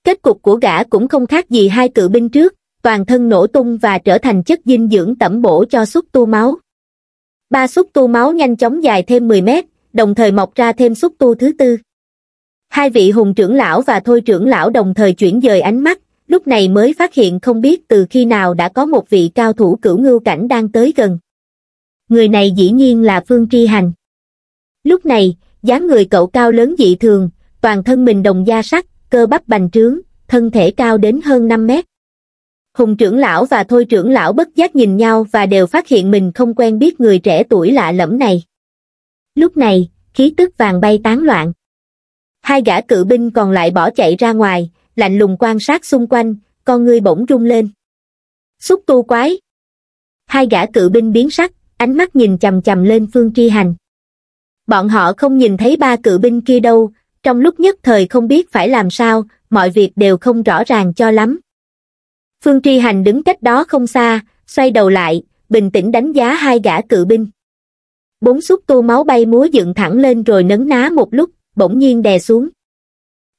Kết cục của gã cũng không khác gì hai cự binh trước, toàn thân nổ tung và trở thành chất dinh dưỡng tẩm bổ cho xúc tu máu. Ba xúc tu máu nhanh chóng dài thêm 10 mét, đồng thời mọc ra thêm xúc tu thứ tư. Hai vị hùng trưởng lão và thôi trưởng lão đồng thời chuyển dời ánh mắt, lúc này mới phát hiện không biết từ khi nào đã có một vị cao thủ cửu ngưu cảnh đang tới gần. Người này dĩ nhiên là Phương Tri Hành. Lúc này, dáng người cậu cao lớn dị thường, toàn thân mình đồng da sắt, cơ bắp bành trướng, thân thể cao đến hơn 5 mét. Hùng trưởng lão và Thôi trưởng lão bất giác nhìn nhau và đều phát hiện mình không quen biết người trẻ tuổi lạ lẫm này. Lúc này, khí tức vàng bay tán loạn. Hai gã cự binh còn lại bỏ chạy ra ngoài, lạnh lùng quan sát xung quanh, con ngươi bỗng rung lên. Xúc tu quái. Hai gã cự binh biến sắc, ánh mắt nhìn chầm chầm lên phương tri hành. Bọn họ không nhìn thấy ba cự binh kia đâu, trong lúc nhất thời không biết phải làm sao, mọi việc đều không rõ ràng cho lắm phương tri hành đứng cách đó không xa xoay đầu lại bình tĩnh đánh giá hai gã cự binh bốn xúc tu máu bay múa dựng thẳng lên rồi nấn ná một lúc bỗng nhiên đè xuống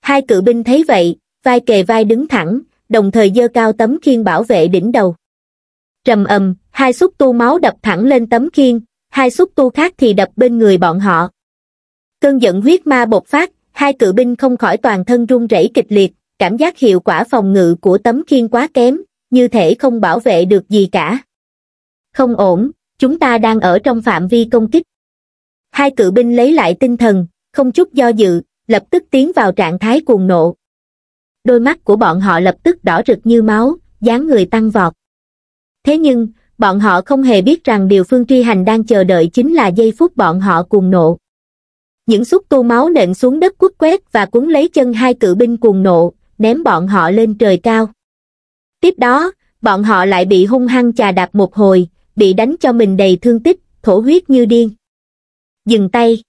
hai cự binh thấy vậy vai kề vai đứng thẳng đồng thời dơ cao tấm khiên bảo vệ đỉnh đầu trầm ầm hai xúc tu máu đập thẳng lên tấm khiên hai xúc tu khác thì đập bên người bọn họ cơn giận huyết ma bộc phát hai cự binh không khỏi toàn thân run rẩy kịch liệt cảm giác hiệu quả phòng ngự của tấm khiên quá kém, như thể không bảo vệ được gì cả. Không ổn, chúng ta đang ở trong phạm vi công kích. Hai cự binh lấy lại tinh thần, không chút do dự, lập tức tiến vào trạng thái cuồng nộ. Đôi mắt của bọn họ lập tức đỏ rực như máu, dáng người tăng vọt. Thế nhưng, bọn họ không hề biết rằng điều Phương Truy Hành đang chờ đợi chính là giây phút bọn họ cuồng nộ. Những xúc tu máu nện xuống đất quất quét và cuốn lấy chân hai cự binh cuồng nộ, ném bọn họ lên trời cao. Tiếp đó, bọn họ lại bị hung hăng chà đạp một hồi, bị đánh cho mình đầy thương tích, thổ huyết như điên. Dừng tay.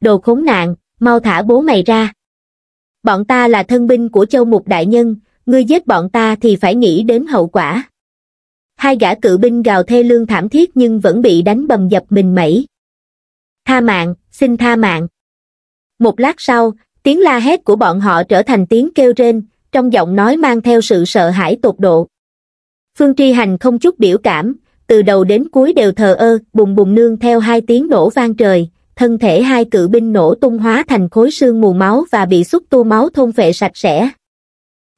Đồ khốn nạn, mau thả bố mày ra. Bọn ta là thân binh của châu mục đại nhân, ngươi giết bọn ta thì phải nghĩ đến hậu quả. Hai gã cự binh gào thê lương thảm thiết nhưng vẫn bị đánh bầm dập mình mẩy. Tha mạng, xin tha mạng. Một lát sau, Tiếng la hét của bọn họ trở thành tiếng kêu rên, trong giọng nói mang theo sự sợ hãi tột độ. Phương Tri Hành không chút biểu cảm, từ đầu đến cuối đều thờ ơ, bùng bùng nương theo hai tiếng nổ vang trời, thân thể hai cự binh nổ tung hóa thành khối xương mù máu và bị xúc tu máu thôn vệ sạch sẽ.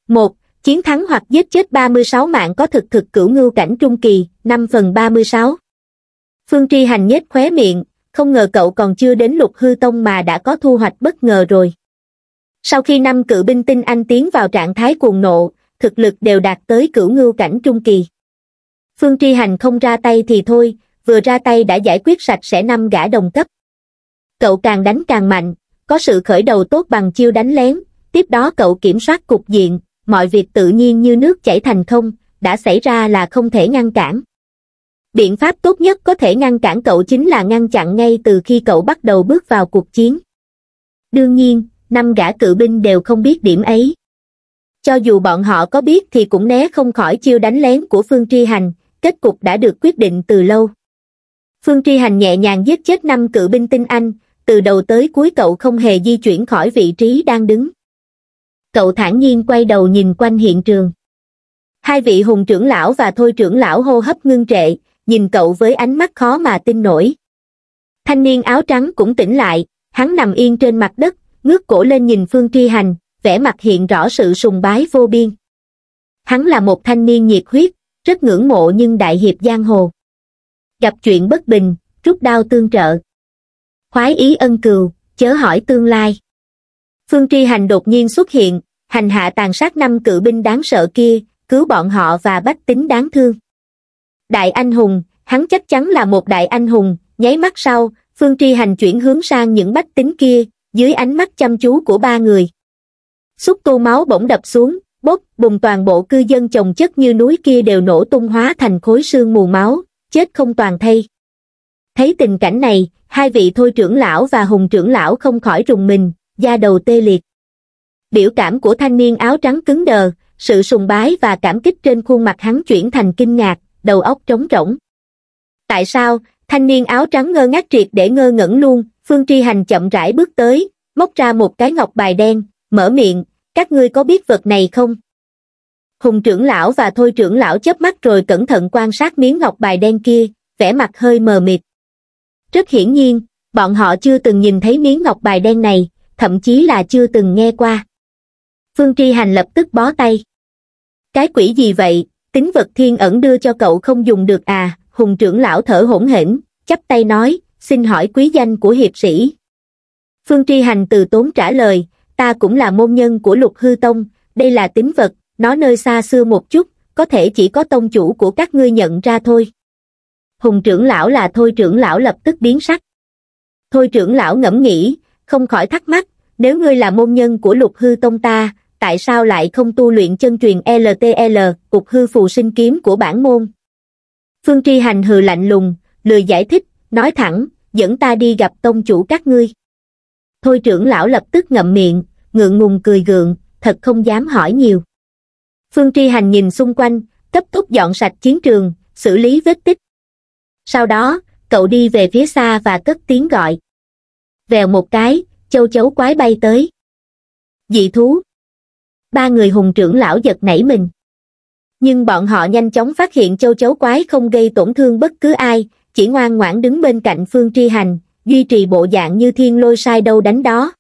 Một, Chiến thắng hoặc giết chết 36 mạng có thực thực cửu ngưu cảnh trung kỳ, 5 phần 36. Phương Tri Hành nhếch khóe miệng, không ngờ cậu còn chưa đến lục hư tông mà đã có thu hoạch bất ngờ rồi sau khi năm cự binh tinh anh tiến vào trạng thái cuồng nộ thực lực đều đạt tới cửu ngưu cảnh trung kỳ phương tri hành không ra tay thì thôi vừa ra tay đã giải quyết sạch sẽ năm gã đồng cấp cậu càng đánh càng mạnh có sự khởi đầu tốt bằng chiêu đánh lén tiếp đó cậu kiểm soát cục diện mọi việc tự nhiên như nước chảy thành không đã xảy ra là không thể ngăn cản biện pháp tốt nhất có thể ngăn cản cậu chính là ngăn chặn ngay từ khi cậu bắt đầu bước vào cuộc chiến đương nhiên năm gã cự binh đều không biết điểm ấy. Cho dù bọn họ có biết thì cũng né không khỏi chiêu đánh lén của Phương Tri Hành, kết cục đã được quyết định từ lâu. Phương Tri Hành nhẹ nhàng giết chết năm cự binh tinh anh, từ đầu tới cuối cậu không hề di chuyển khỏi vị trí đang đứng. Cậu thản nhiên quay đầu nhìn quanh hiện trường. Hai vị hùng trưởng lão và thôi trưởng lão hô hấp ngưng trệ, nhìn cậu với ánh mắt khó mà tin nổi. Thanh niên áo trắng cũng tỉnh lại, hắn nằm yên trên mặt đất, ngước cổ lên nhìn Phương Tri Hành, vẻ mặt hiện rõ sự sùng bái vô biên. Hắn là một thanh niên nhiệt huyết, rất ngưỡng mộ nhưng đại hiệp giang hồ. Gặp chuyện bất bình, rút đao tương trợ. Khoái ý ân cừu, chớ hỏi tương lai. Phương Tri Hành đột nhiên xuất hiện, hành hạ tàn sát năm cự binh đáng sợ kia, cứu bọn họ và bách tính đáng thương. Đại anh hùng, hắn chắc chắn là một đại anh hùng, nháy mắt sau, Phương Tri Hành chuyển hướng sang những bách tính kia, dưới ánh mắt chăm chú của ba người xúc tu máu bỗng đập xuống bốc bùng toàn bộ cư dân chồng chất như núi kia đều nổ tung hóa thành khối xương mù máu chết không toàn thây thấy tình cảnh này hai vị thôi trưởng lão và hùng trưởng lão không khỏi rùng mình da đầu tê liệt biểu cảm của thanh niên áo trắng cứng đờ sự sùng bái và cảm kích trên khuôn mặt hắn chuyển thành kinh ngạc đầu óc trống rỗng tại sao thanh niên áo trắng ngơ ngác triệt để ngơ ngẩn luôn phương tri hành chậm rãi bước tới móc ra một cái ngọc bài đen mở miệng các ngươi có biết vật này không hùng trưởng lão và thôi trưởng lão chớp mắt rồi cẩn thận quan sát miếng ngọc bài đen kia vẻ mặt hơi mờ mịt rất hiển nhiên bọn họ chưa từng nhìn thấy miếng ngọc bài đen này thậm chí là chưa từng nghe qua phương tri hành lập tức bó tay cái quỷ gì vậy tính vật thiên ẩn đưa cho cậu không dùng được à Hùng trưởng lão thở hổn hển, chắp tay nói, xin hỏi quý danh của hiệp sĩ. Phương Tri Hành từ tốn trả lời, ta cũng là môn nhân của lục hư tông, đây là tín vật, nó nơi xa xưa một chút, có thể chỉ có tông chủ của các ngươi nhận ra thôi. Hùng trưởng lão là thôi trưởng lão lập tức biến sắc. Thôi trưởng lão ngẫm nghĩ, không khỏi thắc mắc, nếu ngươi là môn nhân của lục hư tông ta, tại sao lại không tu luyện chân truyền LTL, cục hư phù sinh kiếm của bản môn? Phương Tri Hành hừ lạnh lùng, lười giải thích, nói thẳng, dẫn ta đi gặp tông chủ các ngươi. Thôi trưởng lão lập tức ngậm miệng, ngượng ngùng cười gượng, thật không dám hỏi nhiều. Phương Tri Hành nhìn xung quanh, cấp tốc dọn sạch chiến trường, xử lý vết tích. Sau đó, cậu đi về phía xa và cất tiếng gọi. Vèo một cái, châu chấu quái bay tới. Dị thú. Ba người hùng trưởng lão giật nảy mình nhưng bọn họ nhanh chóng phát hiện châu chấu quái không gây tổn thương bất cứ ai chỉ ngoan ngoãn đứng bên cạnh phương tri hành duy trì bộ dạng như thiên lôi sai đâu đánh đó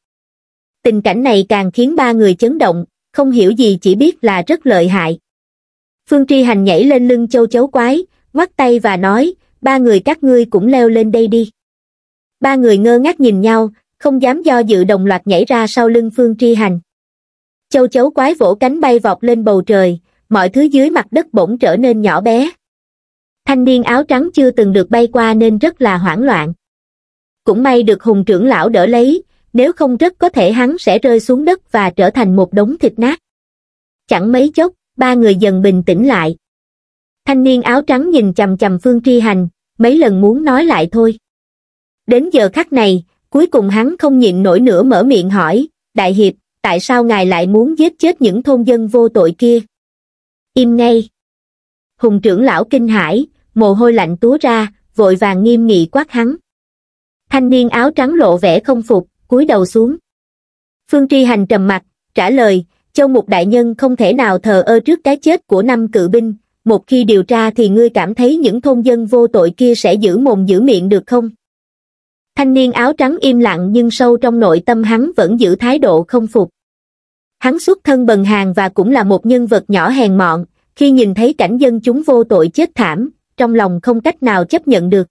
tình cảnh này càng khiến ba người chấn động không hiểu gì chỉ biết là rất lợi hại phương tri hành nhảy lên lưng châu chấu quái ngoắt tay và nói ba người các ngươi cũng leo lên đây đi ba người ngơ ngác nhìn nhau không dám do dự đồng loạt nhảy ra sau lưng phương tri hành châu chấu quái vỗ cánh bay vọt lên bầu trời mọi thứ dưới mặt đất bỗng trở nên nhỏ bé. Thanh niên áo trắng chưa từng được bay qua nên rất là hoảng loạn. Cũng may được hùng trưởng lão đỡ lấy, nếu không rất có thể hắn sẽ rơi xuống đất và trở thành một đống thịt nát. Chẳng mấy chốc, ba người dần bình tĩnh lại. Thanh niên áo trắng nhìn chầm chầm Phương Tri Hành, mấy lần muốn nói lại thôi. Đến giờ khắc này, cuối cùng hắn không nhịn nổi nữa mở miệng hỏi, Đại Hiệp, tại sao ngài lại muốn giết chết những thôn dân vô tội kia? im ngay. Hùng trưởng lão kinh hãi, mồ hôi lạnh túa ra, vội vàng nghiêm nghị quát hắn. Thanh niên áo trắng lộ vẻ không phục, cúi đầu xuống. Phương Tri Hành trầm mặt, trả lời, Châu Mục Đại Nhân không thể nào thờ ơ trước cái chết của năm cự binh, một khi điều tra thì ngươi cảm thấy những thôn dân vô tội kia sẽ giữ mồm giữ miệng được không? Thanh niên áo trắng im lặng nhưng sâu trong nội tâm hắn vẫn giữ thái độ không phục hắn xuất thân bần hàng và cũng là một nhân vật nhỏ hèn mọn khi nhìn thấy cảnh dân chúng vô tội chết thảm trong lòng không cách nào chấp nhận được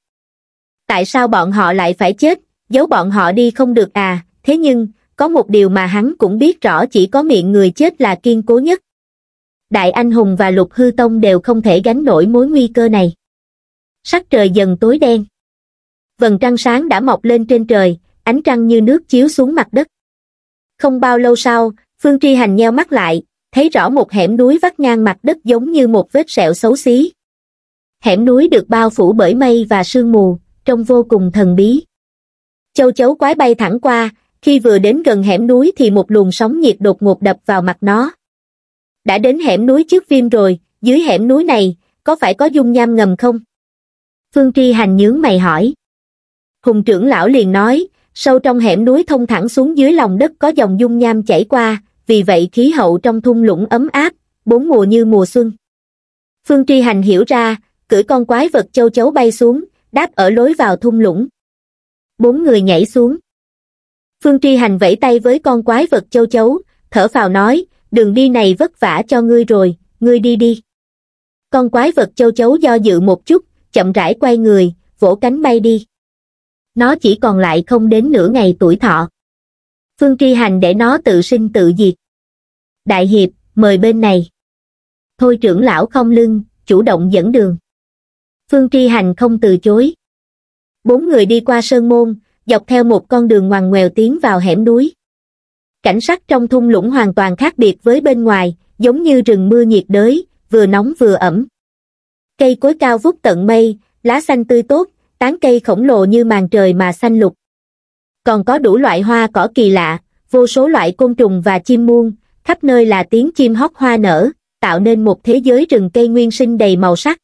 tại sao bọn họ lại phải chết giấu bọn họ đi không được à thế nhưng có một điều mà hắn cũng biết rõ chỉ có miệng người chết là kiên cố nhất đại anh hùng và lục hư tông đều không thể gánh nổi mối nguy cơ này sắc trời dần tối đen vầng trăng sáng đã mọc lên trên trời ánh trăng như nước chiếu xuống mặt đất không bao lâu sau Phương Tri Hành nheo mắt lại, thấy rõ một hẻm núi vắt ngang mặt đất giống như một vết sẹo xấu xí. Hẻm núi được bao phủ bởi mây và sương mù, trông vô cùng thần bí. Châu chấu quái bay thẳng qua, khi vừa đến gần hẻm núi thì một luồng sóng nhiệt đột ngột đập vào mặt nó. Đã đến hẻm núi trước phim rồi, dưới hẻm núi này, có phải có dung nham ngầm không? Phương Tri Hành nhướng mày hỏi. Hùng trưởng lão liền nói, sâu trong hẻm núi thông thẳng xuống dưới lòng đất có dòng dung nham chảy qua, vì vậy khí hậu trong thung lũng ấm áp, bốn mùa như mùa xuân. Phương Tri Hành hiểu ra, cưỡi con quái vật châu chấu bay xuống, đáp ở lối vào thung lũng. Bốn người nhảy xuống. Phương Tri Hành vẫy tay với con quái vật châu chấu, thở phào nói, đường đi này vất vả cho ngươi rồi, ngươi đi đi. Con quái vật châu chấu do dự một chút, chậm rãi quay người, vỗ cánh bay đi. Nó chỉ còn lại không đến nửa ngày tuổi thọ. Phương Tri Hành để nó tự sinh tự diệt đại hiệp, mời bên này. Thôi trưởng lão không lưng, chủ động dẫn đường. Phương Tri Hành không từ chối. Bốn người đi qua sơn môn, dọc theo một con đường ngoằn ngoèo tiến vào hẻm núi. Cảnh sắc trong thung lũng hoàn toàn khác biệt với bên ngoài, giống như rừng mưa nhiệt đới, vừa nóng vừa ẩm. Cây cối cao vút tận mây, lá xanh tươi tốt, tán cây khổng lồ như màn trời mà xanh lục. Còn có đủ loại hoa cỏ kỳ lạ, vô số loại côn trùng và chim muôn, khắp nơi là tiếng chim hót hoa nở, tạo nên một thế giới rừng cây nguyên sinh đầy màu sắc.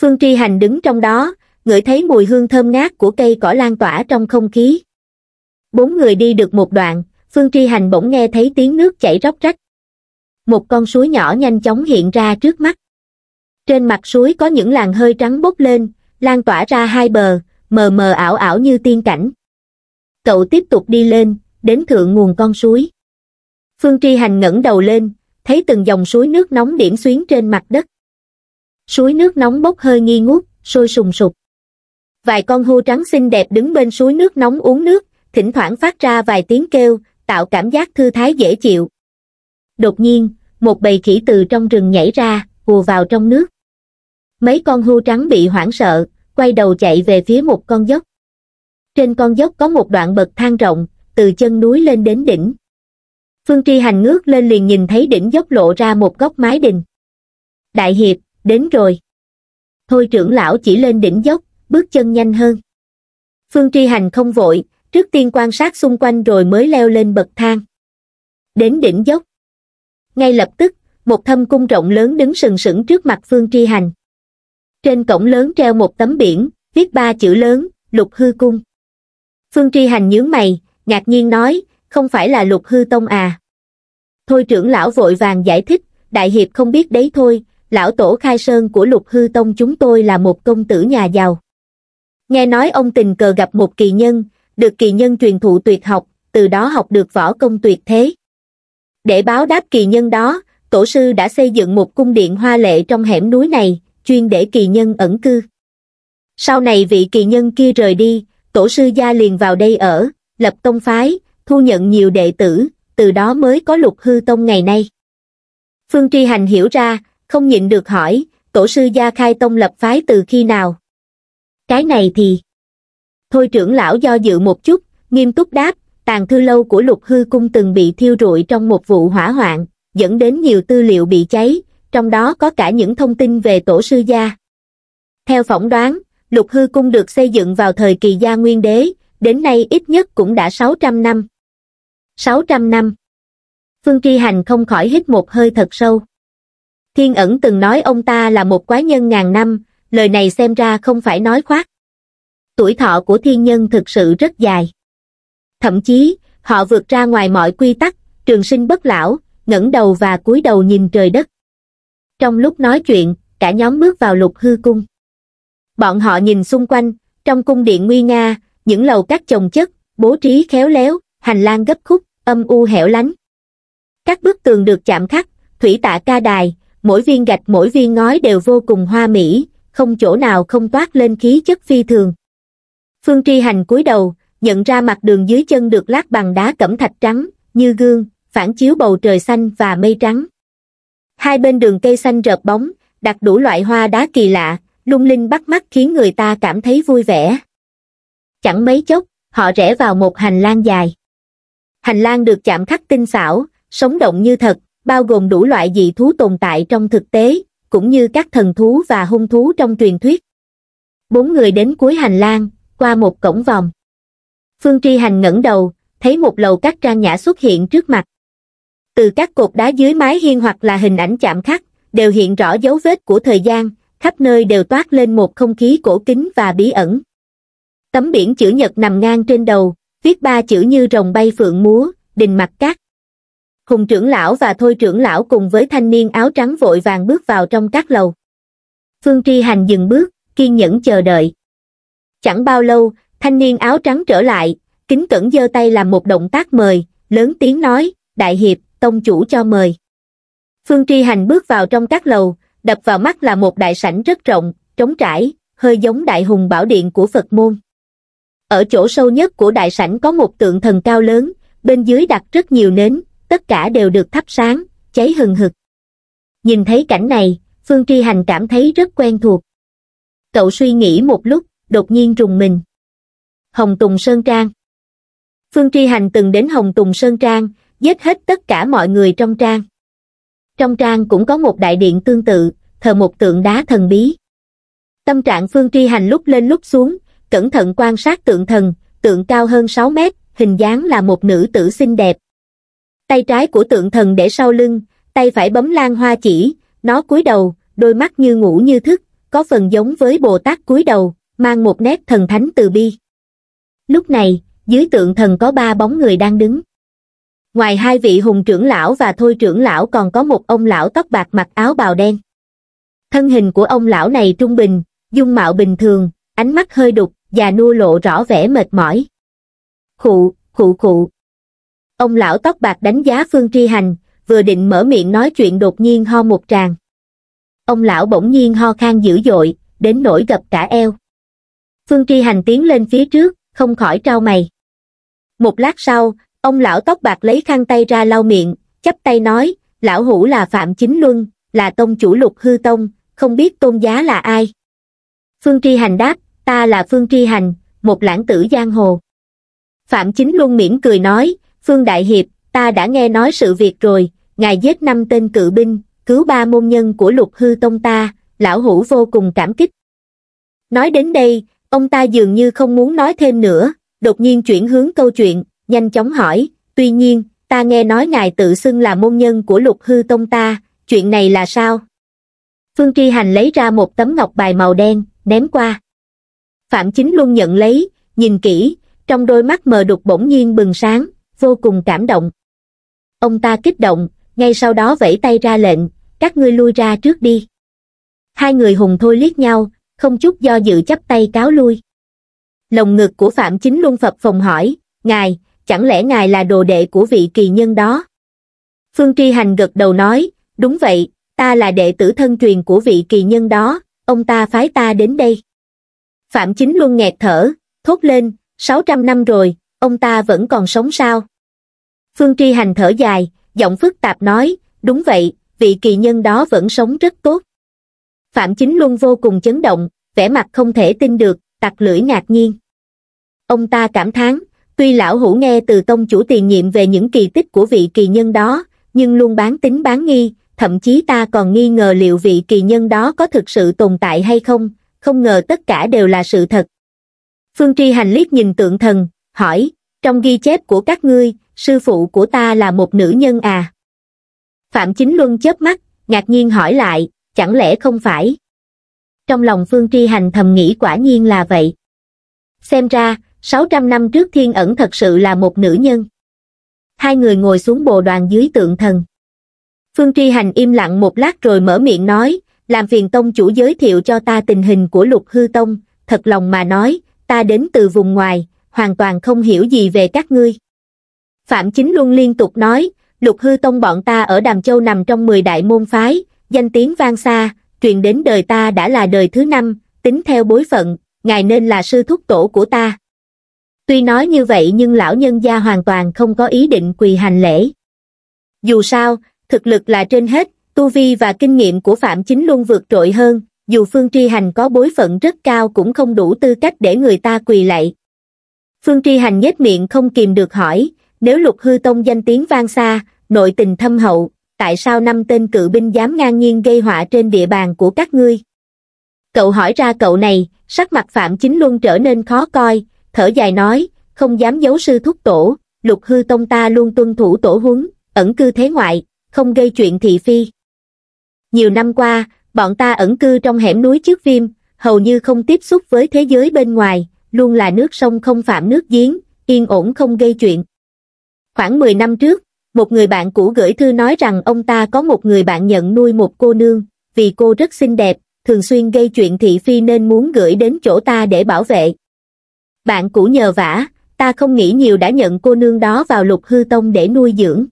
Phương Tri Hành đứng trong đó, ngửi thấy mùi hương thơm ngát của cây cỏ lan tỏa trong không khí. Bốn người đi được một đoạn, Phương Tri Hành bỗng nghe thấy tiếng nước chảy róc rách. Một con suối nhỏ nhanh chóng hiện ra trước mắt. Trên mặt suối có những làn hơi trắng bốc lên, lan tỏa ra hai bờ, mờ mờ ảo ảo như tiên cảnh. Cậu tiếp tục đi lên, đến thượng nguồn con suối phương tri hành ngẩng đầu lên thấy từng dòng suối nước nóng điểm xuyến trên mặt đất suối nước nóng bốc hơi nghi ngút sôi sùng sục vài con hưu trắng xinh đẹp đứng bên suối nước nóng uống nước thỉnh thoảng phát ra vài tiếng kêu tạo cảm giác thư thái dễ chịu đột nhiên một bầy khỉ từ trong rừng nhảy ra hùa vào trong nước mấy con hưu trắng bị hoảng sợ quay đầu chạy về phía một con dốc trên con dốc có một đoạn bậc thang rộng từ chân núi lên đến đỉnh phương tri hành ngước lên liền nhìn thấy đỉnh dốc lộ ra một góc mái đình đại hiệp đến rồi thôi trưởng lão chỉ lên đỉnh dốc bước chân nhanh hơn phương tri hành không vội trước tiên quan sát xung quanh rồi mới leo lên bậc thang đến đỉnh dốc ngay lập tức một thâm cung rộng lớn đứng sừng sững trước mặt phương tri hành trên cổng lớn treo một tấm biển viết ba chữ lớn lục hư cung phương tri hành nhướng mày ngạc nhiên nói không phải là lục hư tông à Thôi trưởng lão vội vàng giải thích, đại hiệp không biết đấy thôi, lão tổ khai sơn của lục hư tông chúng tôi là một công tử nhà giàu. Nghe nói ông tình cờ gặp một kỳ nhân, được kỳ nhân truyền thụ tuyệt học, từ đó học được võ công tuyệt thế. Để báo đáp kỳ nhân đó, tổ sư đã xây dựng một cung điện hoa lệ trong hẻm núi này, chuyên để kỳ nhân ẩn cư. Sau này vị kỳ nhân kia rời đi, tổ sư gia liền vào đây ở, lập tông phái, thu nhận nhiều đệ tử, từ đó mới có lục hư tông ngày nay. Phương tri Hành hiểu ra, không nhịn được hỏi, tổ sư gia khai tông lập phái từ khi nào? Cái này thì... Thôi trưởng lão do dự một chút, nghiêm túc đáp, tàn thư lâu của lục hư cung từng bị thiêu rụi trong một vụ hỏa hoạn, dẫn đến nhiều tư liệu bị cháy, trong đó có cả những thông tin về tổ sư gia. Theo phỏng đoán, lục hư cung được xây dựng vào thời kỳ gia nguyên đế, đến nay ít nhất cũng đã 600 năm. 600 năm. Phương Tri Hành không khỏi hít một hơi thật sâu. Thiên ẩn từng nói ông ta là một quái nhân ngàn năm, lời này xem ra không phải nói khoác. Tuổi thọ của thiên nhân thực sự rất dài. Thậm chí, họ vượt ra ngoài mọi quy tắc, trường sinh bất lão, ngẩng đầu và cúi đầu nhìn trời đất. Trong lúc nói chuyện, cả nhóm bước vào lục hư cung. Bọn họ nhìn xung quanh, trong cung điện nguy nga, những lầu các chồng chất, bố trí khéo léo, hành lang gấp khúc, âm u hẻo lánh các bức tường được chạm khắc thủy tạ ca đài mỗi viên gạch mỗi viên ngói đều vô cùng hoa mỹ không chỗ nào không toát lên khí chất phi thường phương tri hành cúi đầu nhận ra mặt đường dưới chân được lát bằng đá cẩm thạch trắng như gương phản chiếu bầu trời xanh và mây trắng hai bên đường cây xanh rợp bóng đặt đủ loại hoa đá kỳ lạ lung linh bắt mắt khiến người ta cảm thấy vui vẻ chẳng mấy chốc họ rẽ vào một hành lang dài Hành lang được chạm khắc tinh xảo, sống động như thật, bao gồm đủ loại dị thú tồn tại trong thực tế, cũng như các thần thú và hung thú trong truyền thuyết. Bốn người đến cuối hành lang, qua một cổng vòng. Phương Tri Hành ngẩng đầu, thấy một lầu các trang nhã xuất hiện trước mặt. Từ các cột đá dưới mái hiên hoặc là hình ảnh chạm khắc, đều hiện rõ dấu vết của thời gian, khắp nơi đều toát lên một không khí cổ kính và bí ẩn. Tấm biển chữ nhật nằm ngang trên đầu, viết ba chữ như rồng bay phượng múa, đình mặt cát. Hùng trưởng lão và thôi trưởng lão cùng với thanh niên áo trắng vội vàng bước vào trong các lầu. Phương Tri Hành dừng bước, kiên nhẫn chờ đợi. Chẳng bao lâu, thanh niên áo trắng trở lại, kính cẩn giơ tay làm một động tác mời, lớn tiếng nói, đại hiệp, tông chủ cho mời. Phương Tri Hành bước vào trong các lầu, đập vào mắt là một đại sảnh rất rộng, trống trải, hơi giống đại hùng bảo điện của Phật môn ở chỗ sâu nhất của đại sảnh có một tượng thần cao lớn bên dưới đặt rất nhiều nến tất cả đều được thắp sáng cháy hừng hực nhìn thấy cảnh này phương tri hành cảm thấy rất quen thuộc cậu suy nghĩ một lúc đột nhiên rùng mình hồng tùng sơn trang phương tri hành từng đến hồng tùng sơn trang giết hết tất cả mọi người trong trang trong trang cũng có một đại điện tương tự thờ một tượng đá thần bí tâm trạng phương tri hành lúc lên lúc xuống cẩn thận quan sát tượng thần, tượng cao hơn 6 mét, hình dáng là một nữ tử xinh đẹp. Tay trái của tượng thần để sau lưng, tay phải bấm lan hoa chỉ, nó cúi đầu, đôi mắt như ngủ như thức, có phần giống với Bồ Tát cúi đầu, mang một nét thần thánh từ bi. Lúc này, dưới tượng thần có ba bóng người đang đứng. Ngoài hai vị hùng trưởng lão và thôi trưởng lão còn có một ông lão tóc bạc mặc áo bào đen. Thân hình của ông lão này trung bình, dung mạo bình thường, ánh mắt hơi đục, già nua lộ rõ vẻ mệt mỏi. Khụ, khụ khụ. Ông lão tóc bạc đánh giá Phương Tri Hành, vừa định mở miệng nói chuyện đột nhiên ho một tràng. Ông lão bỗng nhiên ho khan dữ dội, đến nỗi gập cả eo. Phương Tri Hành tiến lên phía trước, không khỏi trao mày. Một lát sau, ông lão tóc bạc lấy khăn tay ra lau miệng, chắp tay nói, lão hủ là Phạm Chính Luân, là tông chủ lục hư tông, không biết tôn giá là ai. Phương Tri Hành đáp, ta là Phương Tri Hành, một lãng tử giang hồ. Phạm Chính luôn mỉm cười nói, Phương Đại Hiệp, ta đã nghe nói sự việc rồi, ngài giết năm tên cự binh, cứu ba môn nhân của lục hư tông ta, lão hủ vô cùng cảm kích. Nói đến đây, ông ta dường như không muốn nói thêm nữa, đột nhiên chuyển hướng câu chuyện, nhanh chóng hỏi, tuy nhiên, ta nghe nói ngài tự xưng là môn nhân của lục hư tông ta, chuyện này là sao? Phương Tri Hành lấy ra một tấm ngọc bài màu đen, ném qua. Phạm Chính luôn nhận lấy, nhìn kỹ, trong đôi mắt mờ đục bỗng nhiên bừng sáng, vô cùng cảm động. Ông ta kích động, ngay sau đó vẫy tay ra lệnh, các ngươi lui ra trước đi. Hai người hùng thôi liếc nhau, không chút do dự chấp tay cáo lui. Lòng ngực của Phạm Chính luôn phập phồng hỏi, Ngài, chẳng lẽ Ngài là đồ đệ của vị kỳ nhân đó? Phương Tri Hành gật đầu nói, đúng vậy, ta là đệ tử thân truyền của vị kỳ nhân đó, ông ta phái ta đến đây. Phạm Chính Luân nghẹt thở, thốt lên, 600 năm rồi, ông ta vẫn còn sống sao? Phương Tri Hành thở dài, giọng phức tạp nói, đúng vậy, vị kỳ nhân đó vẫn sống rất tốt. Phạm Chính Luân vô cùng chấn động, vẻ mặt không thể tin được, tặc lưỡi ngạc nhiên. Ông ta cảm thán, tuy lão hủ nghe từ tông chủ tiền nhiệm về những kỳ tích của vị kỳ nhân đó, nhưng luôn bán tính bán nghi, thậm chí ta còn nghi ngờ liệu vị kỳ nhân đó có thực sự tồn tại hay không, không ngờ tất cả đều là sự thật. Phương Tri Hành liếc nhìn tượng thần, hỏi, trong ghi chép của các ngươi, sư phụ của ta là một nữ nhân à? Phạm Chính Luân chớp mắt, ngạc nhiên hỏi lại, chẳng lẽ không phải? Trong lòng Phương Tri Hành thầm nghĩ quả nhiên là vậy. Xem ra, 600 năm trước thiên ẩn thật sự là một nữ nhân. Hai người ngồi xuống bồ đoàn dưới tượng thần. Phương Tri Hành im lặng một lát rồi mở miệng nói, làm phiền tông chủ giới thiệu cho ta tình hình của lục hư tông, thật lòng mà nói, ta đến từ vùng ngoài, hoàn toàn không hiểu gì về các ngươi. Phạm Chính Luân liên tục nói, lục hư tông bọn ta ở Đàm Châu nằm trong 10 đại môn phái, danh tiếng vang xa, truyền đến đời ta đã là đời thứ năm, tính theo bối phận, ngài nên là sư thúc tổ của ta. Tuy nói như vậy nhưng lão nhân gia hoàn toàn không có ý định quỳ hành lễ. Dù sao, thực lực là trên hết, tu vi và kinh nghiệm của Phạm Chính luôn vượt trội hơn, dù Phương Tri Hành có bối phận rất cao cũng không đủ tư cách để người ta quỳ lạy. Phương Tri Hành nhếch miệng không kìm được hỏi, nếu lục hư tông danh tiếng vang xa, nội tình thâm hậu, tại sao năm tên cự binh dám ngang nhiên gây họa trên địa bàn của các ngươi? Cậu hỏi ra cậu này, sắc mặt Phạm Chính luôn trở nên khó coi, thở dài nói, không dám giấu sư thúc tổ, lục hư tông ta luôn tuân thủ tổ huấn, ẩn cư thế ngoại, không gây chuyện thị phi nhiều năm qua bọn ta ẩn cư trong hẻm núi trước phim hầu như không tiếp xúc với thế giới bên ngoài luôn là nước sông không phạm nước giếng yên ổn không gây chuyện khoảng 10 năm trước một người bạn cũ gửi thư nói rằng ông ta có một người bạn nhận nuôi một cô nương vì cô rất xinh đẹp thường xuyên gây chuyện thị phi nên muốn gửi đến chỗ ta để bảo vệ bạn cũ nhờ vả ta không nghĩ nhiều đã nhận cô nương đó vào lục hư tông để nuôi dưỡng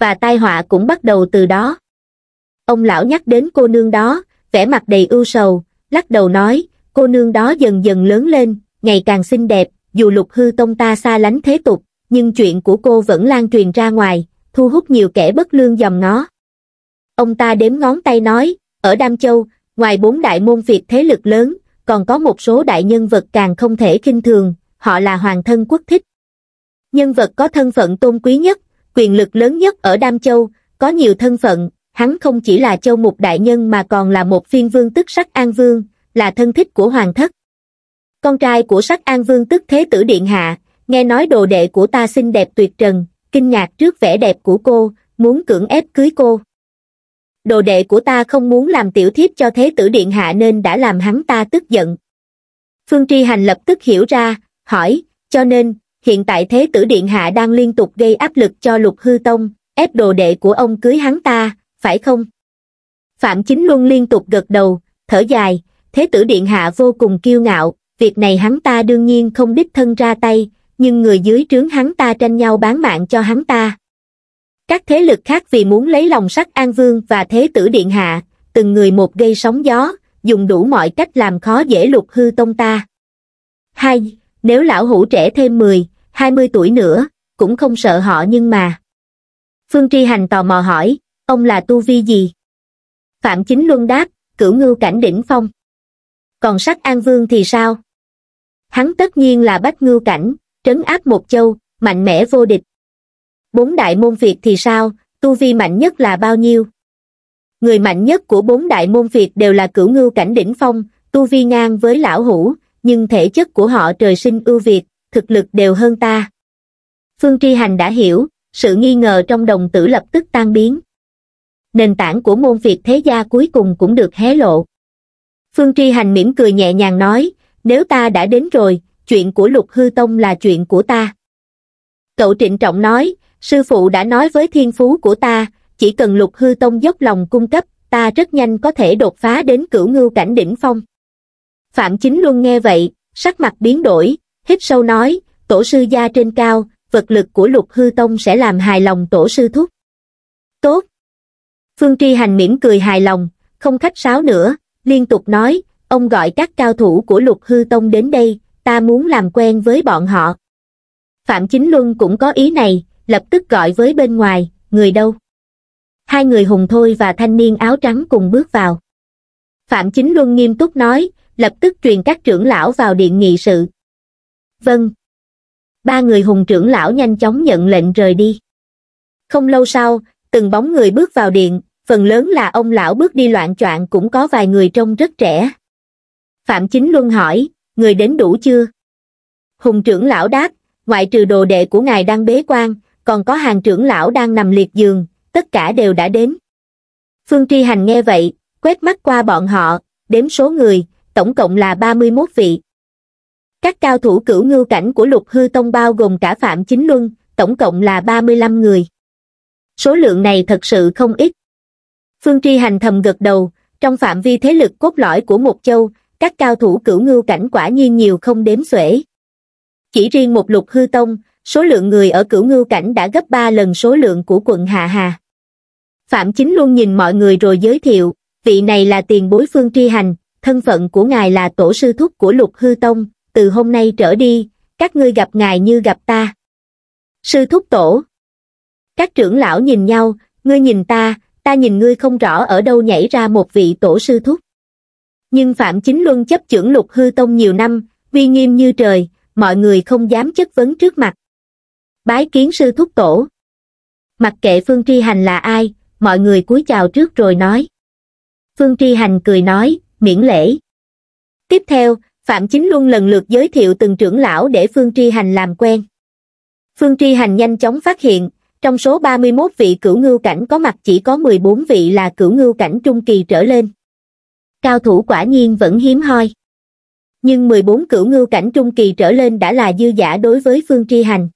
và tai họa cũng bắt đầu từ đó Ông lão nhắc đến cô nương đó, vẻ mặt đầy ưu sầu, lắc đầu nói, cô nương đó dần dần lớn lên, ngày càng xinh đẹp, dù lục hư tông ta xa lánh thế tục, nhưng chuyện của cô vẫn lan truyền ra ngoài, thu hút nhiều kẻ bất lương dòm ngó. Ông ta đếm ngón tay nói, ở Đam Châu, ngoài bốn đại môn Việt thế lực lớn, còn có một số đại nhân vật càng không thể kinh thường, họ là hoàng thân quốc thích. Nhân vật có thân phận tôn quý nhất, quyền lực lớn nhất ở Đam Châu, có nhiều thân phận, hắn không chỉ là châu mục đại nhân mà còn là một phiên vương tức sắc an vương là thân thích của hoàng thất con trai của sắc an vương tức thế tử điện hạ nghe nói đồ đệ của ta xinh đẹp tuyệt trần kinh ngạc trước vẻ đẹp của cô muốn cưỡng ép cưới cô đồ đệ của ta không muốn làm tiểu thiếp cho thế tử điện hạ nên đã làm hắn ta tức giận phương tri hành lập tức hiểu ra hỏi cho nên hiện tại thế tử điện hạ đang liên tục gây áp lực cho lục hư tông ép đồ đệ của ông cưới hắn ta phải không? Phạm Chính Luân liên tục gật đầu, thở dài, Thế tử Điện Hạ vô cùng kiêu ngạo, việc này hắn ta đương nhiên không đích thân ra tay, nhưng người dưới trướng hắn ta tranh nhau bán mạng cho hắn ta. Các thế lực khác vì muốn lấy lòng sắc An Vương và Thế tử Điện Hạ, từng người một gây sóng gió, dùng đủ mọi cách làm khó dễ lục hư tông ta. Hai, nếu lão hủ trẻ thêm 10, 20 tuổi nữa, cũng không sợ họ nhưng mà. Phương Tri Hành tò mò hỏi, ông là tu vi gì? Phạm Chính Luân đáp, cửu ngưu cảnh đỉnh phong. Còn sắc An Vương thì sao? Hắn tất nhiên là bách ngưu cảnh, trấn áp một châu, mạnh mẽ vô địch. Bốn đại môn Việt thì sao, tu vi mạnh nhất là bao nhiêu? Người mạnh nhất của bốn đại môn Việt đều là cửu ngưu cảnh đỉnh phong, tu vi ngang với lão hủ, nhưng thể chất của họ trời sinh ưu việt, thực lực đều hơn ta. Phương Tri Hành đã hiểu, sự nghi ngờ trong đồng tử lập tức tan biến nền tảng của môn việc thế gia cuối cùng cũng được hé lộ phương tri hành mỉm cười nhẹ nhàng nói nếu ta đã đến rồi chuyện của lục hư tông là chuyện của ta cậu trịnh trọng nói sư phụ đã nói với thiên phú của ta chỉ cần lục hư tông dốc lòng cung cấp ta rất nhanh có thể đột phá đến cửu ngưu cảnh đỉnh phong phạm chính luôn nghe vậy sắc mặt biến đổi hít sâu nói tổ sư gia trên cao vật lực của lục hư tông sẽ làm hài lòng tổ sư thúc tốt Phương Tri Hành mỉm cười hài lòng, không khách sáo nữa, liên tục nói, ông gọi các cao thủ của lục hư tông đến đây, ta muốn làm quen với bọn họ. Phạm Chính Luân cũng có ý này, lập tức gọi với bên ngoài, người đâu? Hai người hùng thôi và thanh niên áo trắng cùng bước vào. Phạm Chính Luân nghiêm túc nói, lập tức truyền các trưởng lão vào điện nghị sự. Vâng. Ba người hùng trưởng lão nhanh chóng nhận lệnh rời đi. Không lâu sau, từng bóng người bước vào điện, phần lớn là ông lão bước đi loạn choạng cũng có vài người trông rất trẻ. Phạm Chính Luân hỏi, người đến đủ chưa? Hùng trưởng lão đáp, ngoại trừ đồ đệ của ngài đang bế quan, còn có hàng trưởng lão đang nằm liệt giường, tất cả đều đã đến. Phương Tri Hành nghe vậy, quét mắt qua bọn họ, đếm số người, tổng cộng là 31 vị. Các cao thủ cửu ngưu cảnh của lục hư tông bao gồm cả Phạm Chính Luân, tổng cộng là 35 người. Số lượng này thật sự không ít phương tri hành thầm gật đầu trong phạm vi thế lực cốt lõi của một châu các cao thủ cửu ngưu cảnh quả nhiên nhiều không đếm xuể chỉ riêng một lục hư tông số lượng người ở cửu ngưu cảnh đã gấp ba lần số lượng của quận Hà hà phạm chính luôn nhìn mọi người rồi giới thiệu vị này là tiền bối phương tri hành thân phận của ngài là tổ sư thúc của lục hư tông từ hôm nay trở đi các ngươi gặp ngài như gặp ta sư thúc tổ các trưởng lão nhìn nhau ngươi nhìn ta ta nhìn ngươi không rõ ở đâu nhảy ra một vị tổ sư thúc. Nhưng Phạm Chính Luân chấp trưởng lục hư tông nhiều năm, uy nghiêm như trời, mọi người không dám chất vấn trước mặt. Bái kiến sư thúc tổ. Mặc kệ Phương Tri Hành là ai, mọi người cúi chào trước rồi nói. Phương Tri Hành cười nói, miễn lễ. Tiếp theo, Phạm Chính Luân lần lượt giới thiệu từng trưởng lão để Phương Tri Hành làm quen. Phương Tri Hành nhanh chóng phát hiện, trong số 31 vị cửu ngưu cảnh có mặt chỉ có 14 vị là cửu ngưu cảnh trung kỳ trở lên. Cao thủ quả nhiên vẫn hiếm hoi. Nhưng 14 cửu ngưu cảnh trung kỳ trở lên đã là dư giả đối với Phương Tri Hành.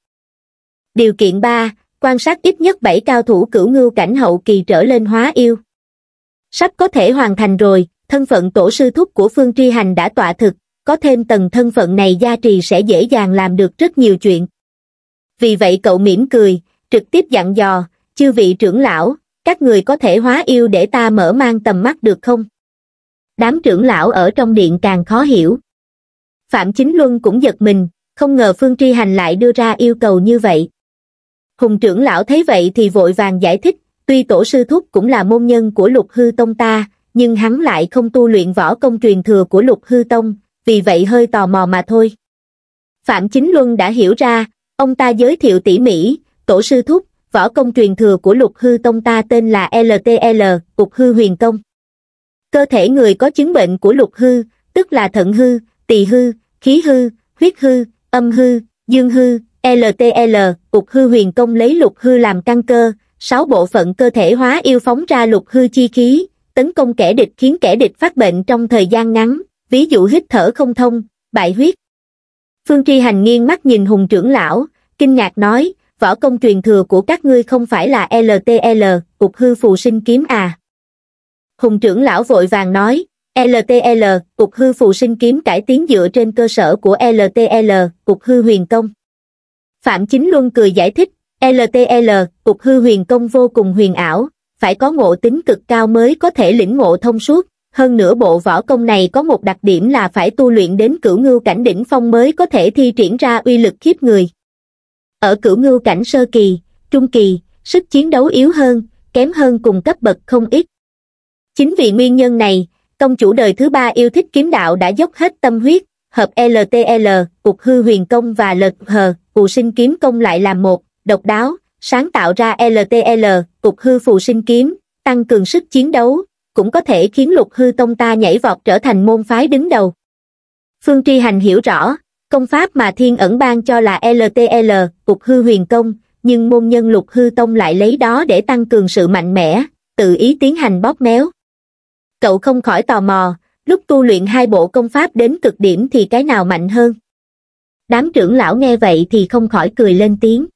Điều kiện 3, quan sát ít nhất 7 cao thủ cửu ngưu cảnh hậu kỳ trở lên hóa yêu. Sắp có thể hoàn thành rồi, thân phận tổ sư thúc của Phương Tri Hành đã tọa thực, có thêm tầng thân phận này gia trì sẽ dễ dàng làm được rất nhiều chuyện. Vì vậy cậu mỉm cười, trực tiếp dặn dò, chư vị trưởng lão, các người có thể hóa yêu để ta mở mang tầm mắt được không? Đám trưởng lão ở trong điện càng khó hiểu. Phạm Chính Luân cũng giật mình, không ngờ Phương Tri Hành lại đưa ra yêu cầu như vậy. Hùng trưởng lão thấy vậy thì vội vàng giải thích, tuy tổ sư thúc cũng là môn nhân của lục hư tông ta, nhưng hắn lại không tu luyện võ công truyền thừa của lục hư tông, vì vậy hơi tò mò mà thôi. Phạm Chính Luân đã hiểu ra, ông ta giới thiệu tỉ mỉ, tổ sư thúc, võ công truyền thừa của lục hư tông ta tên là LTL, cục hư huyền công. Cơ thể người có chứng bệnh của lục hư, tức là thận hư, tỳ hư, khí hư, huyết hư, âm hư, dương hư, LTL, cục hư huyền công lấy lục hư làm căn cơ, sáu bộ phận cơ thể hóa yêu phóng ra lục hư chi khí, tấn công kẻ địch khiến kẻ địch phát bệnh trong thời gian ngắn, ví dụ hít thở không thông, bại huyết. Phương Tri Hành nghiêng mắt nhìn hùng trưởng lão, kinh ngạc nói, võ công truyền thừa của các ngươi không phải là LTL, cục hư phù sinh kiếm à. Hùng trưởng lão vội vàng nói, LTL, cục hư phù sinh kiếm cải tiến dựa trên cơ sở của LTL, cục hư huyền công. Phạm Chính Luân cười giải thích, LTL, cục hư huyền công vô cùng huyền ảo, phải có ngộ tính cực cao mới có thể lĩnh ngộ thông suốt, hơn nữa bộ võ công này có một đặc điểm là phải tu luyện đến cửu ngưu cảnh đỉnh phong mới có thể thi triển ra uy lực khiếp người. Ở cửu ngưu cảnh sơ kỳ, trung kỳ, sức chiến đấu yếu hơn, kém hơn cùng cấp bậc không ít. Chính vì nguyên nhân này, công chủ đời thứ ba yêu thích kiếm đạo đã dốc hết tâm huyết, hợp LTL, cục hư huyền công và lật hờ phù sinh kiếm công lại làm một, độc đáo, sáng tạo ra LTL, cục hư phù sinh kiếm, tăng cường sức chiến đấu, cũng có thể khiến lục hư tông ta nhảy vọt trở thành môn phái đứng đầu. Phương Tri Hành hiểu rõ, Công pháp mà thiên ẩn ban cho là LTL, Cục Hư Huyền Công, nhưng môn nhân lục hư tông lại lấy đó để tăng cường sự mạnh mẽ, tự ý tiến hành bóp méo. Cậu không khỏi tò mò, lúc tu luyện hai bộ công pháp đến cực điểm thì cái nào mạnh hơn? Đám trưởng lão nghe vậy thì không khỏi cười lên tiếng.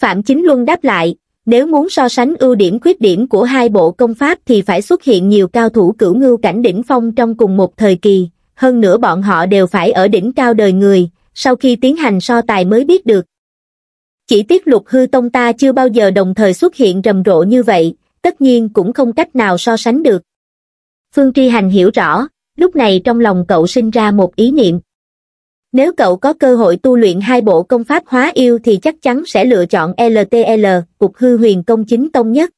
Phạm Chính Luân đáp lại, nếu muốn so sánh ưu điểm khuyết điểm của hai bộ công pháp thì phải xuất hiện nhiều cao thủ cửu ngưu cảnh đỉnh phong trong cùng một thời kỳ, hơn nữa bọn họ đều phải ở đỉnh cao đời người, sau khi tiến hành so tài mới biết được. Chỉ tiếc lục hư tông ta chưa bao giờ đồng thời xuất hiện rầm rộ như vậy, tất nhiên cũng không cách nào so sánh được. Phương Tri Hành hiểu rõ, lúc này trong lòng cậu sinh ra một ý niệm. Nếu cậu có cơ hội tu luyện hai bộ công pháp hóa yêu thì chắc chắn sẽ lựa chọn LTL, Cục Hư Huyền Công Chính Tông nhất.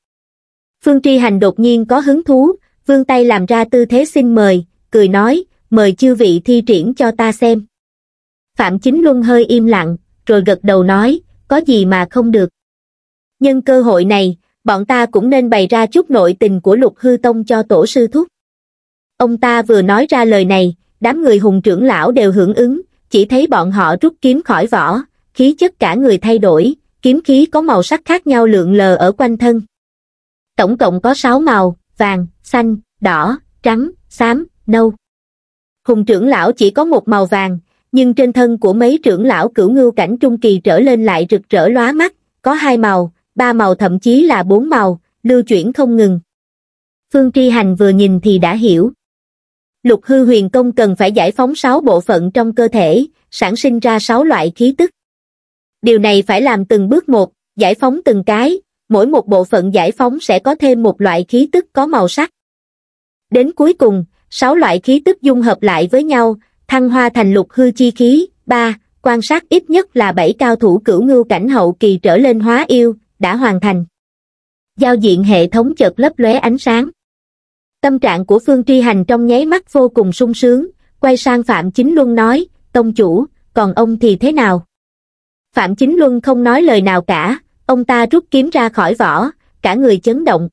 Phương Tri Hành đột nhiên có hứng thú, vương tay làm ra tư thế xin mời, cười nói, mời chư vị thi triển cho ta xem. Phạm Chính Luân hơi im lặng, rồi gật đầu nói, có gì mà không được. Nhân cơ hội này, bọn ta cũng nên bày ra chút nội tình của lục hư tông cho tổ sư thúc. Ông ta vừa nói ra lời này, đám người hùng trưởng lão đều hưởng ứng, chỉ thấy bọn họ rút kiếm khỏi vỏ, khí chất cả người thay đổi, kiếm khí có màu sắc khác nhau lượn lờ ở quanh thân. Tổng cộng có 6 màu, vàng, xanh, đỏ, trắng, xám, nâu hùng trưởng lão chỉ có một màu vàng nhưng trên thân của mấy trưởng lão cửu ngưu cảnh trung kỳ trở lên lại rực rỡ lóa mắt có hai màu ba màu thậm chí là bốn màu lưu chuyển không ngừng phương tri hành vừa nhìn thì đã hiểu lục hư huyền công cần phải giải phóng sáu bộ phận trong cơ thể sản sinh ra sáu loại khí tức điều này phải làm từng bước một giải phóng từng cái mỗi một bộ phận giải phóng sẽ có thêm một loại khí tức có màu sắc đến cuối cùng sáu loại khí tức dung hợp lại với nhau, thăng hoa thành lục hư chi khí, ba, quan sát ít nhất là bảy cao thủ cửu ngưu cảnh hậu kỳ trở lên hóa yêu, đã hoàn thành. Giao diện hệ thống chợt lấp lóe ánh sáng. Tâm trạng của Phương Tri Hành trong nháy mắt vô cùng sung sướng, quay sang Phạm Chính Luân nói, Tông chủ, còn ông thì thế nào? Phạm Chính Luân không nói lời nào cả, ông ta rút kiếm ra khỏi vỏ, cả người chấn động.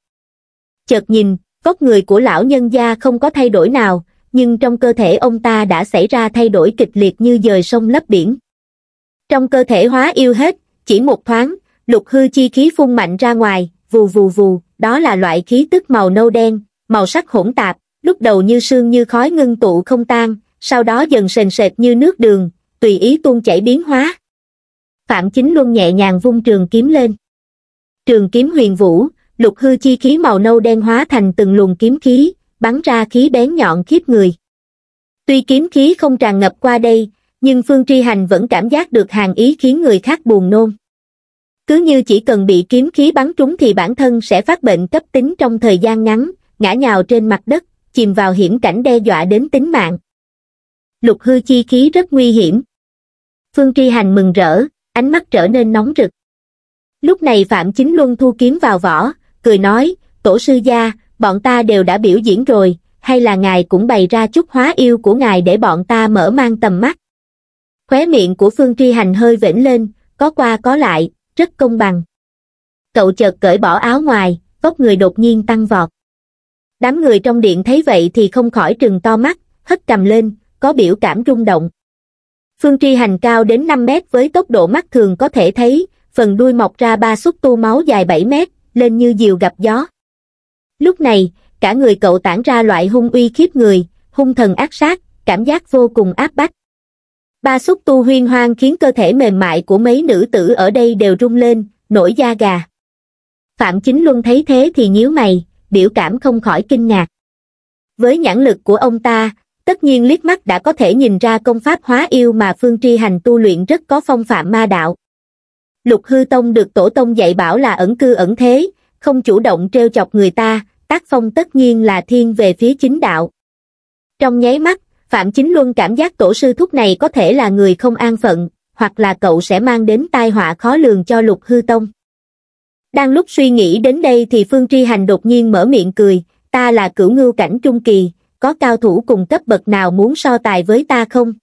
Chợt nhìn, vóc người của lão nhân gia không có thay đổi nào, nhưng trong cơ thể ông ta đã xảy ra thay đổi kịch liệt như dời sông lấp biển. Trong cơ thể hóa yêu hết, chỉ một thoáng, lục hư chi khí phun mạnh ra ngoài, vù vù vù, đó là loại khí tức màu nâu đen, màu sắc hỗn tạp, lúc đầu như sương như khói ngưng tụ không tan, sau đó dần sền sệt như nước đường, tùy ý tuôn chảy biến hóa. Phạm Chính luôn nhẹ nhàng vung trường kiếm lên. Trường kiếm huyền vũ, lục hư chi khí màu nâu đen hóa thành từng luồng kiếm khí bắn ra khí bén nhọn khiếp người tuy kiếm khí không tràn ngập qua đây nhưng phương tri hành vẫn cảm giác được hàng ý khiến người khác buồn nôn cứ như chỉ cần bị kiếm khí bắn trúng thì bản thân sẽ phát bệnh cấp tính trong thời gian ngắn ngã nhào trên mặt đất chìm vào hiểm cảnh đe dọa đến tính mạng lục hư chi khí rất nguy hiểm phương tri hành mừng rỡ ánh mắt trở nên nóng rực lúc này phạm chính luân thu kiếm vào vỏ cười nói, tổ sư gia, bọn ta đều đã biểu diễn rồi, hay là ngài cũng bày ra chút hóa yêu của ngài để bọn ta mở mang tầm mắt. Khóe miệng của Phương Tri Hành hơi vểnh lên, có qua có lại, rất công bằng. Cậu chợt cởi bỏ áo ngoài, vóc người đột nhiên tăng vọt. Đám người trong điện thấy vậy thì không khỏi trừng to mắt, hất cầm lên, có biểu cảm rung động. Phương Tri Hành cao đến 5 mét với tốc độ mắt thường có thể thấy, phần đuôi mọc ra ba xúc tu máu dài 7 mét, lên như diều gặp gió. Lúc này, cả người cậu tản ra loại hung uy khiếp người, hung thần ác sát, cảm giác vô cùng áp bách. Ba xúc tu huyên hoang khiến cơ thể mềm mại của mấy nữ tử ở đây đều rung lên, nổi da gà. Phạm Chính Luân thấy thế thì nhíu mày, biểu cảm không khỏi kinh ngạc. Với nhãn lực của ông ta, tất nhiên liếc mắt đã có thể nhìn ra công pháp hóa yêu mà Phương Tri Hành tu luyện rất có phong phạm ma đạo lục hư tông được tổ tông dạy bảo là ẩn cư ẩn thế, không chủ động treo chọc người ta, tác phong tất nhiên là thiên về phía chính đạo. Trong nháy mắt, Phạm Chính Luân cảm giác tổ sư thúc này có thể là người không an phận, hoặc là cậu sẽ mang đến tai họa khó lường cho lục hư tông. Đang lúc suy nghĩ đến đây thì Phương Tri Hành đột nhiên mở miệng cười, ta là cửu ngưu cảnh trung kỳ, có cao thủ cùng cấp bậc nào muốn so tài với ta không?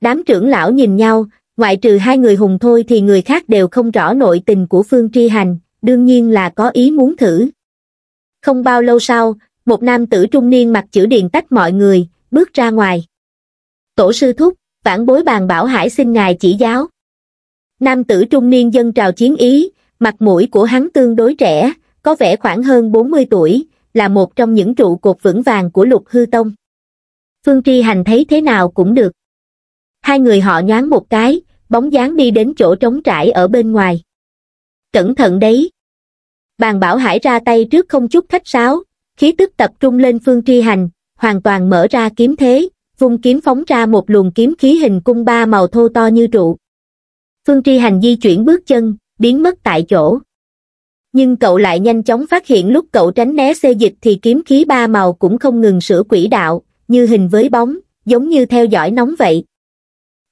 Đám trưởng lão nhìn nhau, ngoại trừ hai người hùng thôi thì người khác đều không rõ nội tình của Phương Tri Hành, đương nhiên là có ý muốn thử. Không bao lâu sau, một nam tử trung niên mặc chữ điền tách mọi người, bước ra ngoài. Tổ sư thúc, vãn bối bàn bảo hải xin ngài chỉ giáo. Nam tử trung niên dân trào chiến ý, mặt mũi của hắn tương đối trẻ, có vẻ khoảng hơn 40 tuổi, là một trong những trụ cột vững vàng của lục hư tông. Phương Tri Hành thấy thế nào cũng được. Hai người họ nhoáng một cái, bóng dáng đi đến chỗ trống trải ở bên ngoài. Cẩn thận đấy. Bàn bảo hải ra tay trước không chút khách sáo, khí tức tập trung lên phương tri hành, hoàn toàn mở ra kiếm thế, vung kiếm phóng ra một luồng kiếm khí hình cung ba màu thô to như trụ. Phương tri hành di chuyển bước chân, biến mất tại chỗ. Nhưng cậu lại nhanh chóng phát hiện lúc cậu tránh né xê dịch thì kiếm khí ba màu cũng không ngừng sửa quỹ đạo, như hình với bóng, giống như theo dõi nóng vậy.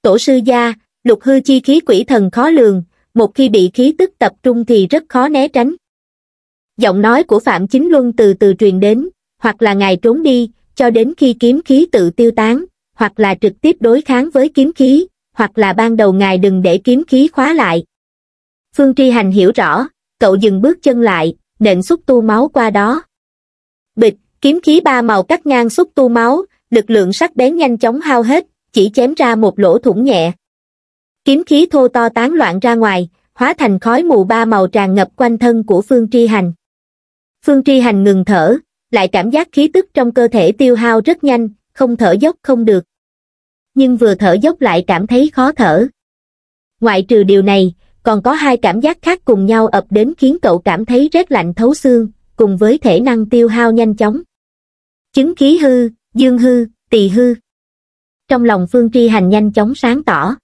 Tổ sư gia, lục hư chi khí quỷ thần khó lường, một khi bị khí tức tập trung thì rất khó né tránh. Giọng nói của Phạm Chính Luân từ từ truyền đến, hoặc là ngài trốn đi, cho đến khi kiếm khí tự tiêu tán, hoặc là trực tiếp đối kháng với kiếm khí, hoặc là ban đầu ngài đừng để kiếm khí khóa lại. Phương Tri Hành hiểu rõ, cậu dừng bước chân lại, nện xúc tu máu qua đó. Bịch, kiếm khí ba màu cắt ngang xúc tu máu, lực lượng sắc bén nhanh chóng hao hết, chỉ chém ra một lỗ thủng nhẹ kiếm khí thô to tán loạn ra ngoài hóa thành khói mù ba màu tràn ngập quanh thân của phương tri hành phương tri hành ngừng thở lại cảm giác khí tức trong cơ thể tiêu hao rất nhanh không thở dốc không được nhưng vừa thở dốc lại cảm thấy khó thở ngoại trừ điều này còn có hai cảm giác khác cùng nhau ập đến khiến cậu cảm thấy rét lạnh thấu xương cùng với thể năng tiêu hao nhanh chóng chứng khí hư dương hư tỳ hư trong lòng phương tri hành nhanh chóng sáng tỏ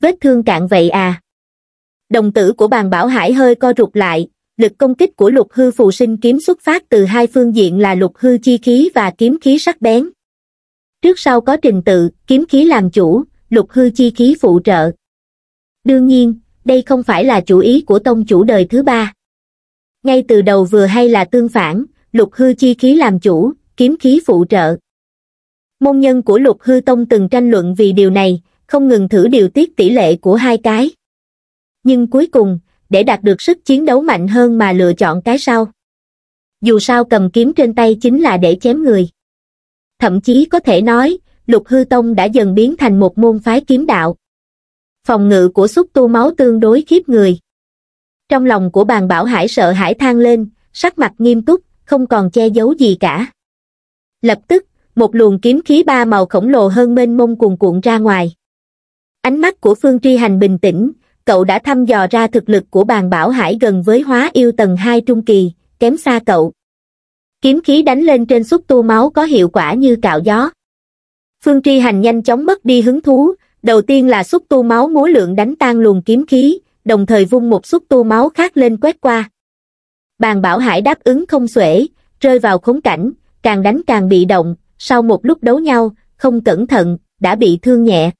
vết thương cạn vậy à đồng tử của bàn bảo hải hơi co rụt lại lực công kích của lục hư phù sinh kiếm xuất phát từ hai phương diện là lục hư chi khí và kiếm khí sắc bén trước sau có trình tự kiếm khí làm chủ lục hư chi khí phụ trợ đương nhiên đây không phải là chủ ý của tông chủ đời thứ ba ngay từ đầu vừa hay là tương phản lục hư chi khí làm chủ kiếm khí phụ trợ môn nhân của lục hư tông từng tranh luận vì điều này không ngừng thử điều tiết tỷ lệ của hai cái nhưng cuối cùng để đạt được sức chiến đấu mạnh hơn mà lựa chọn cái sau dù sao cầm kiếm trên tay chính là để chém người thậm chí có thể nói lục hư tông đã dần biến thành một môn phái kiếm đạo phòng ngự của xúc tu máu tương đối khiếp người trong lòng của bàn bảo hải sợ hải thang lên sắc mặt nghiêm túc không còn che giấu gì cả lập tức một luồng kiếm khí ba màu khổng lồ hơn mênh mông cuồn cuộn ra ngoài Ánh mắt của Phương Truy Hành bình tĩnh, cậu đã thăm dò ra thực lực của bàn bảo hải gần với hóa yêu tầng 2 trung kỳ, kém xa cậu. Kiếm khí đánh lên trên xúc tu máu có hiệu quả như cạo gió. Phương Truy Hành nhanh chóng mất đi hứng thú, đầu tiên là xúc tu máu múa lượng đánh tan luồng kiếm khí, đồng thời vung một xúc tu máu khác lên quét qua. Bàn bảo hải đáp ứng không xuể, rơi vào khốn cảnh, càng đánh càng bị động, sau một lúc đấu nhau, không cẩn thận, đã bị thương nhẹ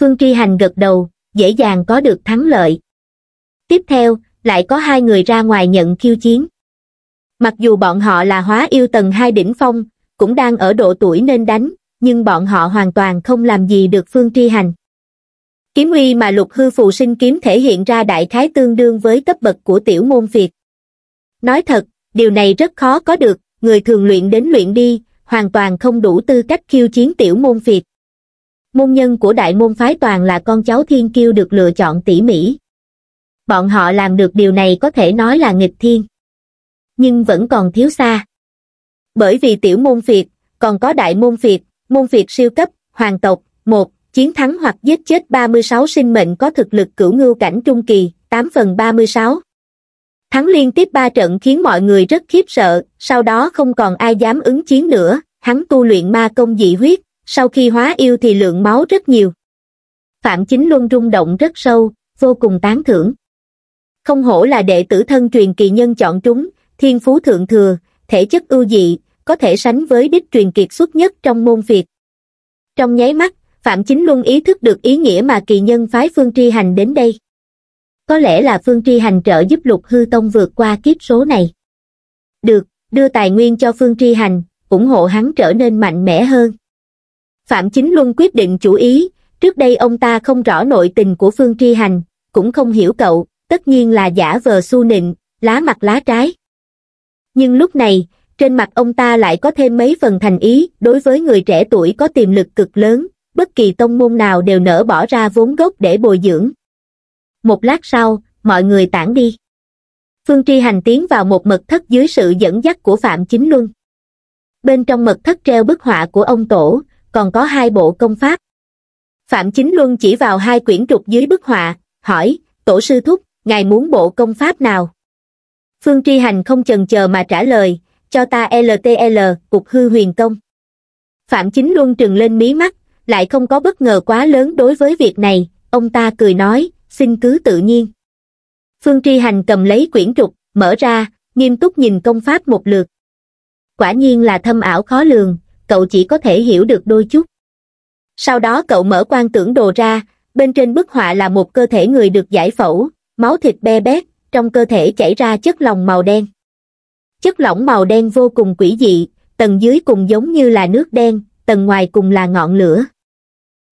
phương tri hành gật đầu dễ dàng có được thắng lợi tiếp theo lại có hai người ra ngoài nhận khiêu chiến mặc dù bọn họ là hóa yêu tầng hai đỉnh phong cũng đang ở độ tuổi nên đánh nhưng bọn họ hoàn toàn không làm gì được phương tri hành kiếm uy mà lục hư phụ sinh kiếm thể hiện ra đại khái tương đương với cấp bậc của tiểu môn việt nói thật điều này rất khó có được người thường luyện đến luyện đi hoàn toàn không đủ tư cách khiêu chiến tiểu môn việt Môn nhân của đại môn phái toàn là con cháu thiên kiêu được lựa chọn tỉ mỉ. Bọn họ làm được điều này có thể nói là nghịch thiên. Nhưng vẫn còn thiếu xa. Bởi vì tiểu môn phiệt, còn có đại môn phiệt, môn phiệt siêu cấp, hoàng tộc, một, chiến thắng hoặc giết chết 36 sinh mệnh có thực lực cửu ngưu cảnh trung kỳ, 8 phần 36. Thắng liên tiếp 3 trận khiến mọi người rất khiếp sợ, sau đó không còn ai dám ứng chiến nữa, hắn tu luyện ma công dị huyết, sau khi hóa yêu thì lượng máu rất nhiều phạm chính luân rung động rất sâu vô cùng tán thưởng không hổ là đệ tử thân truyền kỳ nhân chọn trúng thiên phú thượng thừa thể chất ưu dị có thể sánh với đích truyền kiệt xuất nhất trong môn việt trong nháy mắt phạm chính luân ý thức được ý nghĩa mà kỳ nhân phái phương tri hành đến đây có lẽ là phương tri hành trợ giúp lục hư tông vượt qua kiếp số này được đưa tài nguyên cho phương tri hành ủng hộ hắn trở nên mạnh mẽ hơn Phạm Chính Luân quyết định chủ ý, trước đây ông ta không rõ nội tình của Phương Tri Hành, cũng không hiểu cậu, tất nhiên là giả vờ su nịnh, lá mặt lá trái. Nhưng lúc này, trên mặt ông ta lại có thêm mấy phần thành ý đối với người trẻ tuổi có tiềm lực cực lớn, bất kỳ tông môn nào đều nỡ bỏ ra vốn gốc để bồi dưỡng. Một lát sau, mọi người tản đi. Phương Tri Hành tiến vào một mật thất dưới sự dẫn dắt của Phạm Chính Luân. Bên trong mật thất treo bức họa của ông Tổ, còn có hai bộ công pháp. Phạm Chính Luân chỉ vào hai quyển trục dưới bức họa, hỏi, tổ sư thúc, ngài muốn bộ công pháp nào? Phương Tri Hành không chần chờ mà trả lời, cho ta LTL, cục hư huyền công. Phạm Chính Luân trừng lên mí mắt, lại không có bất ngờ quá lớn đối với việc này, ông ta cười nói, xin cứ tự nhiên. Phương Tri Hành cầm lấy quyển trục, mở ra, nghiêm túc nhìn công pháp một lượt. Quả nhiên là thâm ảo khó lường, cậu chỉ có thể hiểu được đôi chút. Sau đó cậu mở quan tưởng đồ ra, bên trên bức họa là một cơ thể người được giải phẫu, máu thịt be bét, trong cơ thể chảy ra chất lỏng màu đen. Chất lỏng màu đen vô cùng quỷ dị, tầng dưới cùng giống như là nước đen, tầng ngoài cùng là ngọn lửa.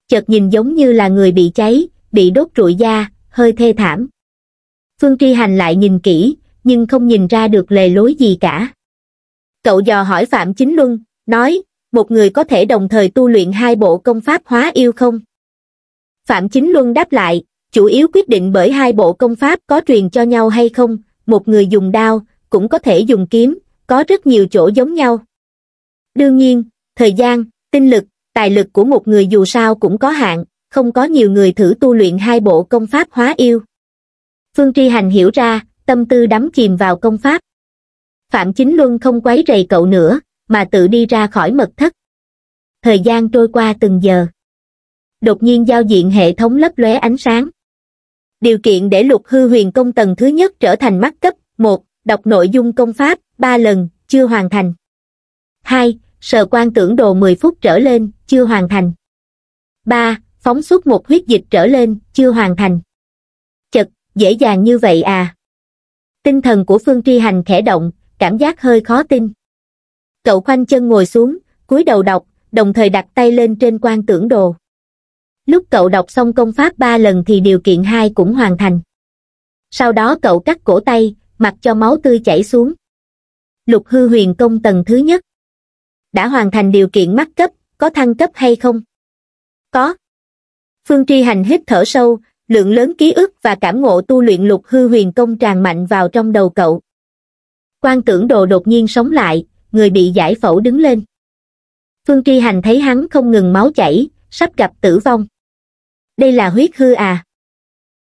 Chợt nhìn giống như là người bị cháy, bị đốt trụi da, hơi thê thảm. Phương Tri Hành lại nhìn kỹ, nhưng không nhìn ra được lề lối gì cả. Cậu dò hỏi Phạm Chính Luân, nói, một người có thể đồng thời tu luyện hai bộ công pháp hóa yêu không? Phạm Chính Luân đáp lại, chủ yếu quyết định bởi hai bộ công pháp có truyền cho nhau hay không, một người dùng đao, cũng có thể dùng kiếm, có rất nhiều chỗ giống nhau. Đương nhiên, thời gian, tinh lực, tài lực của một người dù sao cũng có hạn, không có nhiều người thử tu luyện hai bộ công pháp hóa yêu. Phương Tri Hành hiểu ra, tâm tư đắm chìm vào công pháp. Phạm Chính Luân không quấy rầy cậu nữa, mà tự đi ra khỏi mật thất thời gian trôi qua từng giờ đột nhiên giao diện hệ thống lấp lóe ánh sáng điều kiện để lục hư huyền công tầng thứ nhất trở thành mắt cấp một đọc nội dung công pháp ba lần chưa hoàn thành hai sờ quan tưởng đồ 10 phút trở lên chưa hoàn thành ba phóng xuất một huyết dịch trở lên chưa hoàn thành chật dễ dàng như vậy à tinh thần của phương tri hành khẽ động cảm giác hơi khó tin Cậu khoanh chân ngồi xuống, cúi đầu đọc, đồng thời đặt tay lên trên quan tưởng đồ. Lúc cậu đọc xong công pháp ba lần thì điều kiện hai cũng hoàn thành. Sau đó cậu cắt cổ tay, mặc cho máu tươi chảy xuống. Lục hư huyền công tầng thứ nhất. Đã hoàn thành điều kiện mắc cấp, có thăng cấp hay không? Có. Phương Tri Hành hít thở sâu, lượng lớn ký ức và cảm ngộ tu luyện lục hư huyền công tràn mạnh vào trong đầu cậu. Quan tưởng đồ đột nhiên sống lại, người bị giải phẫu đứng lên. Phương Tri Hành thấy hắn không ngừng máu chảy, sắp gặp tử vong. Đây là huyết hư à?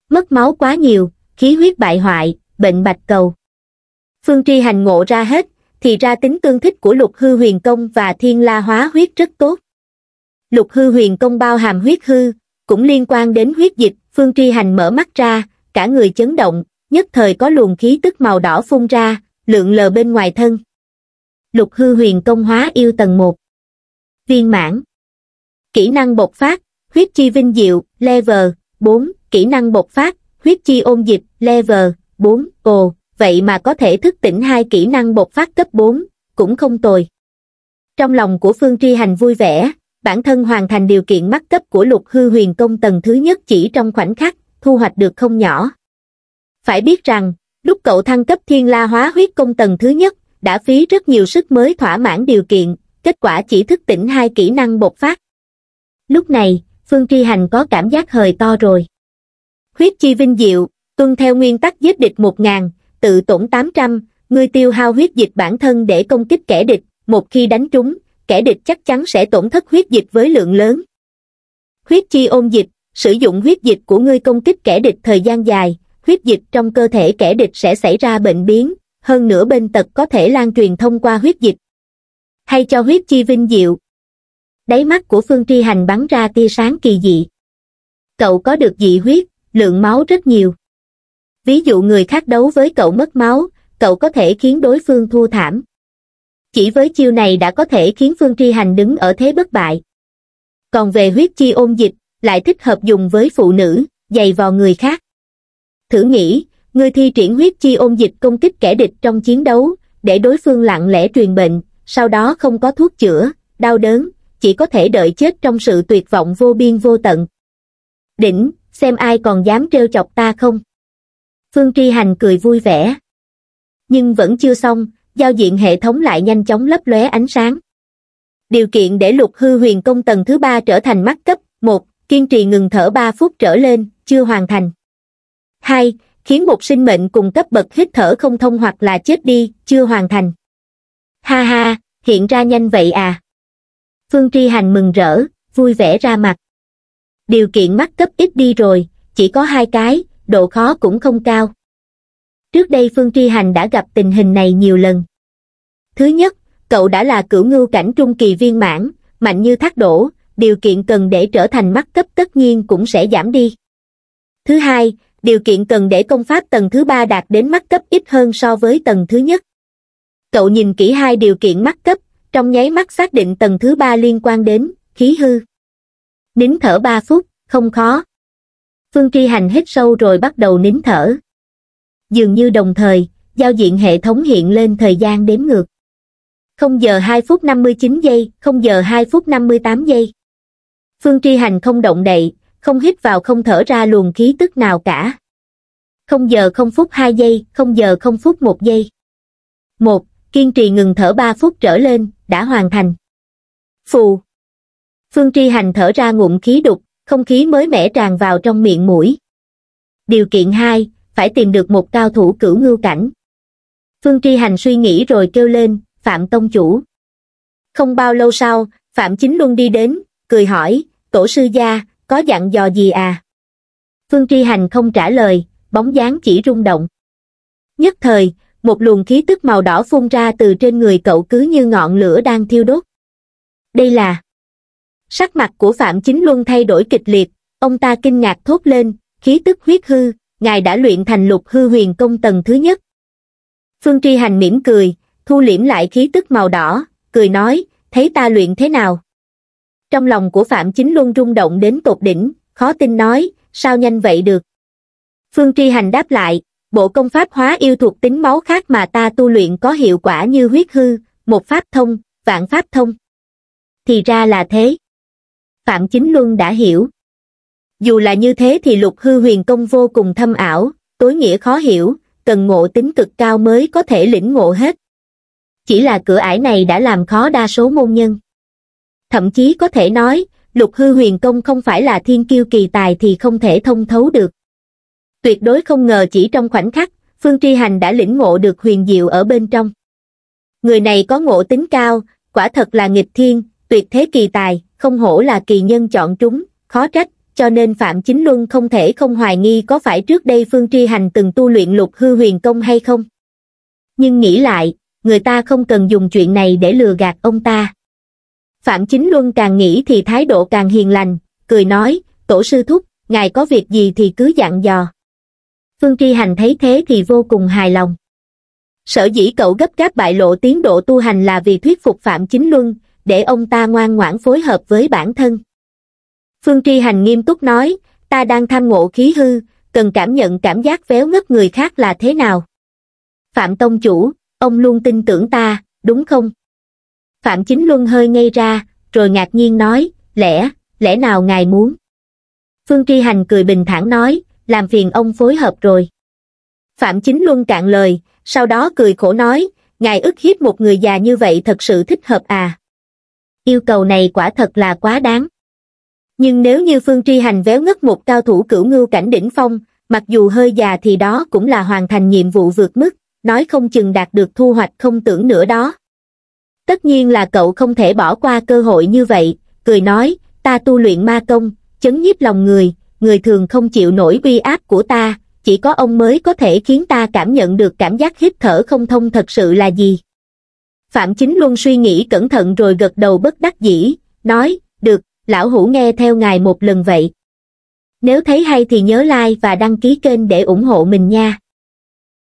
Mất máu quá nhiều, khí huyết bại hoại, bệnh bạch cầu. Phương Tri Hành ngộ ra hết, thì ra tính tương thích của lục hư huyền công và thiên la hóa huyết rất tốt. Lục hư huyền công bao hàm huyết hư, cũng liên quan đến huyết dịch, Phương Tri Hành mở mắt ra, cả người chấn động, nhất thời có luồng khí tức màu đỏ phun ra, lượn lờ bên ngoài thân lục hư huyền công hóa yêu tầng một viên mãn kỹ năng bộc phát huyết chi vinh diệu level bốn kỹ năng bộc phát huyết chi ôn dịch level bốn ồ vậy mà có thể thức tỉnh hai kỹ năng bộc phát cấp bốn cũng không tồi trong lòng của phương tri hành vui vẻ bản thân hoàn thành điều kiện mắc cấp của lục hư huyền công tầng thứ nhất chỉ trong khoảnh khắc thu hoạch được không nhỏ phải biết rằng lúc cậu thăng cấp thiên la hóa huyết công tầng thứ nhất đã phí rất nhiều sức mới thỏa mãn điều kiện, kết quả chỉ thức tỉnh hai kỹ năng bột phát. Lúc này, Phương Tri Hành có cảm giác hơi to rồi. Khuyết chi vinh diệu, tuân theo nguyên tắc giết địch 1.000, tự tổn 800, Người tiêu hao huyết dịch bản thân để công kích kẻ địch, một khi đánh trúng, kẻ địch chắc chắn sẽ tổn thất huyết dịch với lượng lớn. Khuyết chi ôn dịch, sử dụng huyết dịch của ngươi công kích kẻ địch thời gian dài, huyết dịch trong cơ thể kẻ địch sẽ xảy ra bệnh biến, hơn nữa bên tật có thể lan truyền thông qua huyết dịch. Hay cho huyết chi vinh diệu. Đáy mắt của Phương Tri Hành bắn ra tia sáng kỳ dị. Cậu có được dị huyết, lượng máu rất nhiều. Ví dụ người khác đấu với cậu mất máu, cậu có thể khiến đối phương thua thảm. Chỉ với chiêu này đã có thể khiến Phương Tri Hành đứng ở thế bất bại. Còn về huyết chi ôn dịch, lại thích hợp dùng với phụ nữ, dày vào người khác. Thử nghĩ, ngươi thi triển huyết chi ôn dịch công kích kẻ địch trong chiến đấu để đối phương lặng lẽ truyền bệnh sau đó không có thuốc chữa đau đớn chỉ có thể đợi chết trong sự tuyệt vọng vô biên vô tận đỉnh xem ai còn dám trêu chọc ta không phương tri hành cười vui vẻ nhưng vẫn chưa xong giao diện hệ thống lại nhanh chóng lấp lóe ánh sáng điều kiện để lục hư huyền công tầng thứ ba trở thành mắt cấp một kiên trì ngừng thở ba phút trở lên chưa hoàn thành hai khiến một sinh mệnh cùng cấp bậc hít thở không thông hoặc là chết đi chưa hoàn thành ha ha hiện ra nhanh vậy à phương tri hành mừng rỡ vui vẻ ra mặt điều kiện mắt cấp ít đi rồi chỉ có hai cái độ khó cũng không cao trước đây phương tri hành đã gặp tình hình này nhiều lần thứ nhất cậu đã là cửu ngưu cảnh trung kỳ viên mãn mạnh như thác đổ điều kiện cần để trở thành mắt cấp tất nhiên cũng sẽ giảm đi thứ hai điều kiện cần để công pháp tầng thứ ba đạt đến mắt cấp ít hơn so với tầng thứ nhất. Cậu nhìn kỹ hai điều kiện mắt cấp, trong nháy mắt xác định tầng thứ ba liên quan đến khí hư. Nín thở 3 phút, không khó. Phương Tri Hành hít sâu rồi bắt đầu nín thở. Dường như đồng thời, giao diện hệ thống hiện lên thời gian đếm ngược. 0 giờ 2 phút 59 giây, 0 giờ 2 phút 58 giây. Phương Tri Hành không động đậy, không hít vào không thở ra luồng khí tức nào cả không giờ không phút hai giây không giờ không phút một giây một kiên trì ngừng thở ba phút trở lên đã hoàn thành phù phương tri hành thở ra ngụm khí đục không khí mới mẻ tràn vào trong miệng mũi điều kiện hai phải tìm được một cao thủ cửu ngưu cảnh phương tri hành suy nghĩ rồi kêu lên phạm tông chủ không bao lâu sau phạm chính luân đi đến cười hỏi tổ sư gia có dặn dò gì à? Phương Tri Hành không trả lời, bóng dáng chỉ rung động. Nhất thời, một luồng khí tức màu đỏ phun ra từ trên người cậu cứ như ngọn lửa đang thiêu đốt. Đây là... Sắc mặt của Phạm Chính Luân thay đổi kịch liệt, ông ta kinh ngạc thốt lên, khí tức huyết hư, ngài đã luyện thành lục hư huyền công tầng thứ nhất. Phương Tri Hành mỉm cười, thu liễm lại khí tức màu đỏ, cười nói, thấy ta luyện thế nào? trong lòng của Phạm Chính luôn rung động đến tột đỉnh, khó tin nói, sao nhanh vậy được. Phương Tri Hành đáp lại, bộ công pháp hóa yêu thuộc tính máu khác mà ta tu luyện có hiệu quả như huyết hư, một pháp thông, vạn pháp thông. Thì ra là thế. Phạm Chính Luân đã hiểu. Dù là như thế thì lục hư huyền công vô cùng thâm ảo, tối nghĩa khó hiểu, cần ngộ tính cực cao mới có thể lĩnh ngộ hết. Chỉ là cửa ải này đã làm khó đa số môn nhân thậm chí có thể nói, lục hư huyền công không phải là thiên kiêu kỳ tài thì không thể thông thấu được. Tuyệt đối không ngờ chỉ trong khoảnh khắc, Phương Tri Hành đã lĩnh ngộ được huyền diệu ở bên trong. Người này có ngộ tính cao, quả thật là nghịch thiên, tuyệt thế kỳ tài, không hổ là kỳ nhân chọn trúng, khó trách, cho nên Phạm Chính Luân không thể không hoài nghi có phải trước đây Phương Tri Hành từng tu luyện lục hư huyền công hay không. Nhưng nghĩ lại, người ta không cần dùng chuyện này để lừa gạt ông ta. Phạm Chính Luân càng nghĩ thì thái độ càng hiền lành, cười nói, tổ sư thúc, ngài có việc gì thì cứ dặn dò. Phương Tri Hành thấy thế thì vô cùng hài lòng. Sở dĩ cậu gấp gáp bại lộ tiến độ tu hành là vì thuyết phục Phạm Chính Luân, để ông ta ngoan ngoãn phối hợp với bản thân. Phương Tri Hành nghiêm túc nói, ta đang tham ngộ khí hư, cần cảm nhận cảm giác véo ngất người khác là thế nào. Phạm Tông Chủ, ông luôn tin tưởng ta, đúng không? Phạm Chính Luân hơi ngây ra, rồi ngạc nhiên nói, lẽ, lẽ nào ngài muốn? Phương Tri Hành cười bình thản nói, làm phiền ông phối hợp rồi. Phạm Chính Luân cạn lời, sau đó cười khổ nói, ngài ức hiếp một người già như vậy thật sự thích hợp à. Yêu cầu này quả thật là quá đáng. Nhưng nếu như Phương Tri Hành véo ngất một cao thủ cửu ngưu cảnh đỉnh phong, mặc dù hơi già thì đó cũng là hoàn thành nhiệm vụ vượt mức, nói không chừng đạt được thu hoạch không tưởng nữa đó. Tất nhiên là cậu không thể bỏ qua cơ hội như vậy, cười nói, ta tu luyện ma công, chấn nhiếp lòng người, người thường không chịu nổi uy áp của ta, chỉ có ông mới có thể khiến ta cảm nhận được cảm giác hít thở không thông thật sự là gì. Phạm Chính luôn suy nghĩ cẩn thận rồi gật đầu bất đắc dĩ, nói, được, lão hủ nghe theo ngài một lần vậy. Nếu thấy hay thì nhớ like và đăng ký kênh để ủng hộ mình nha.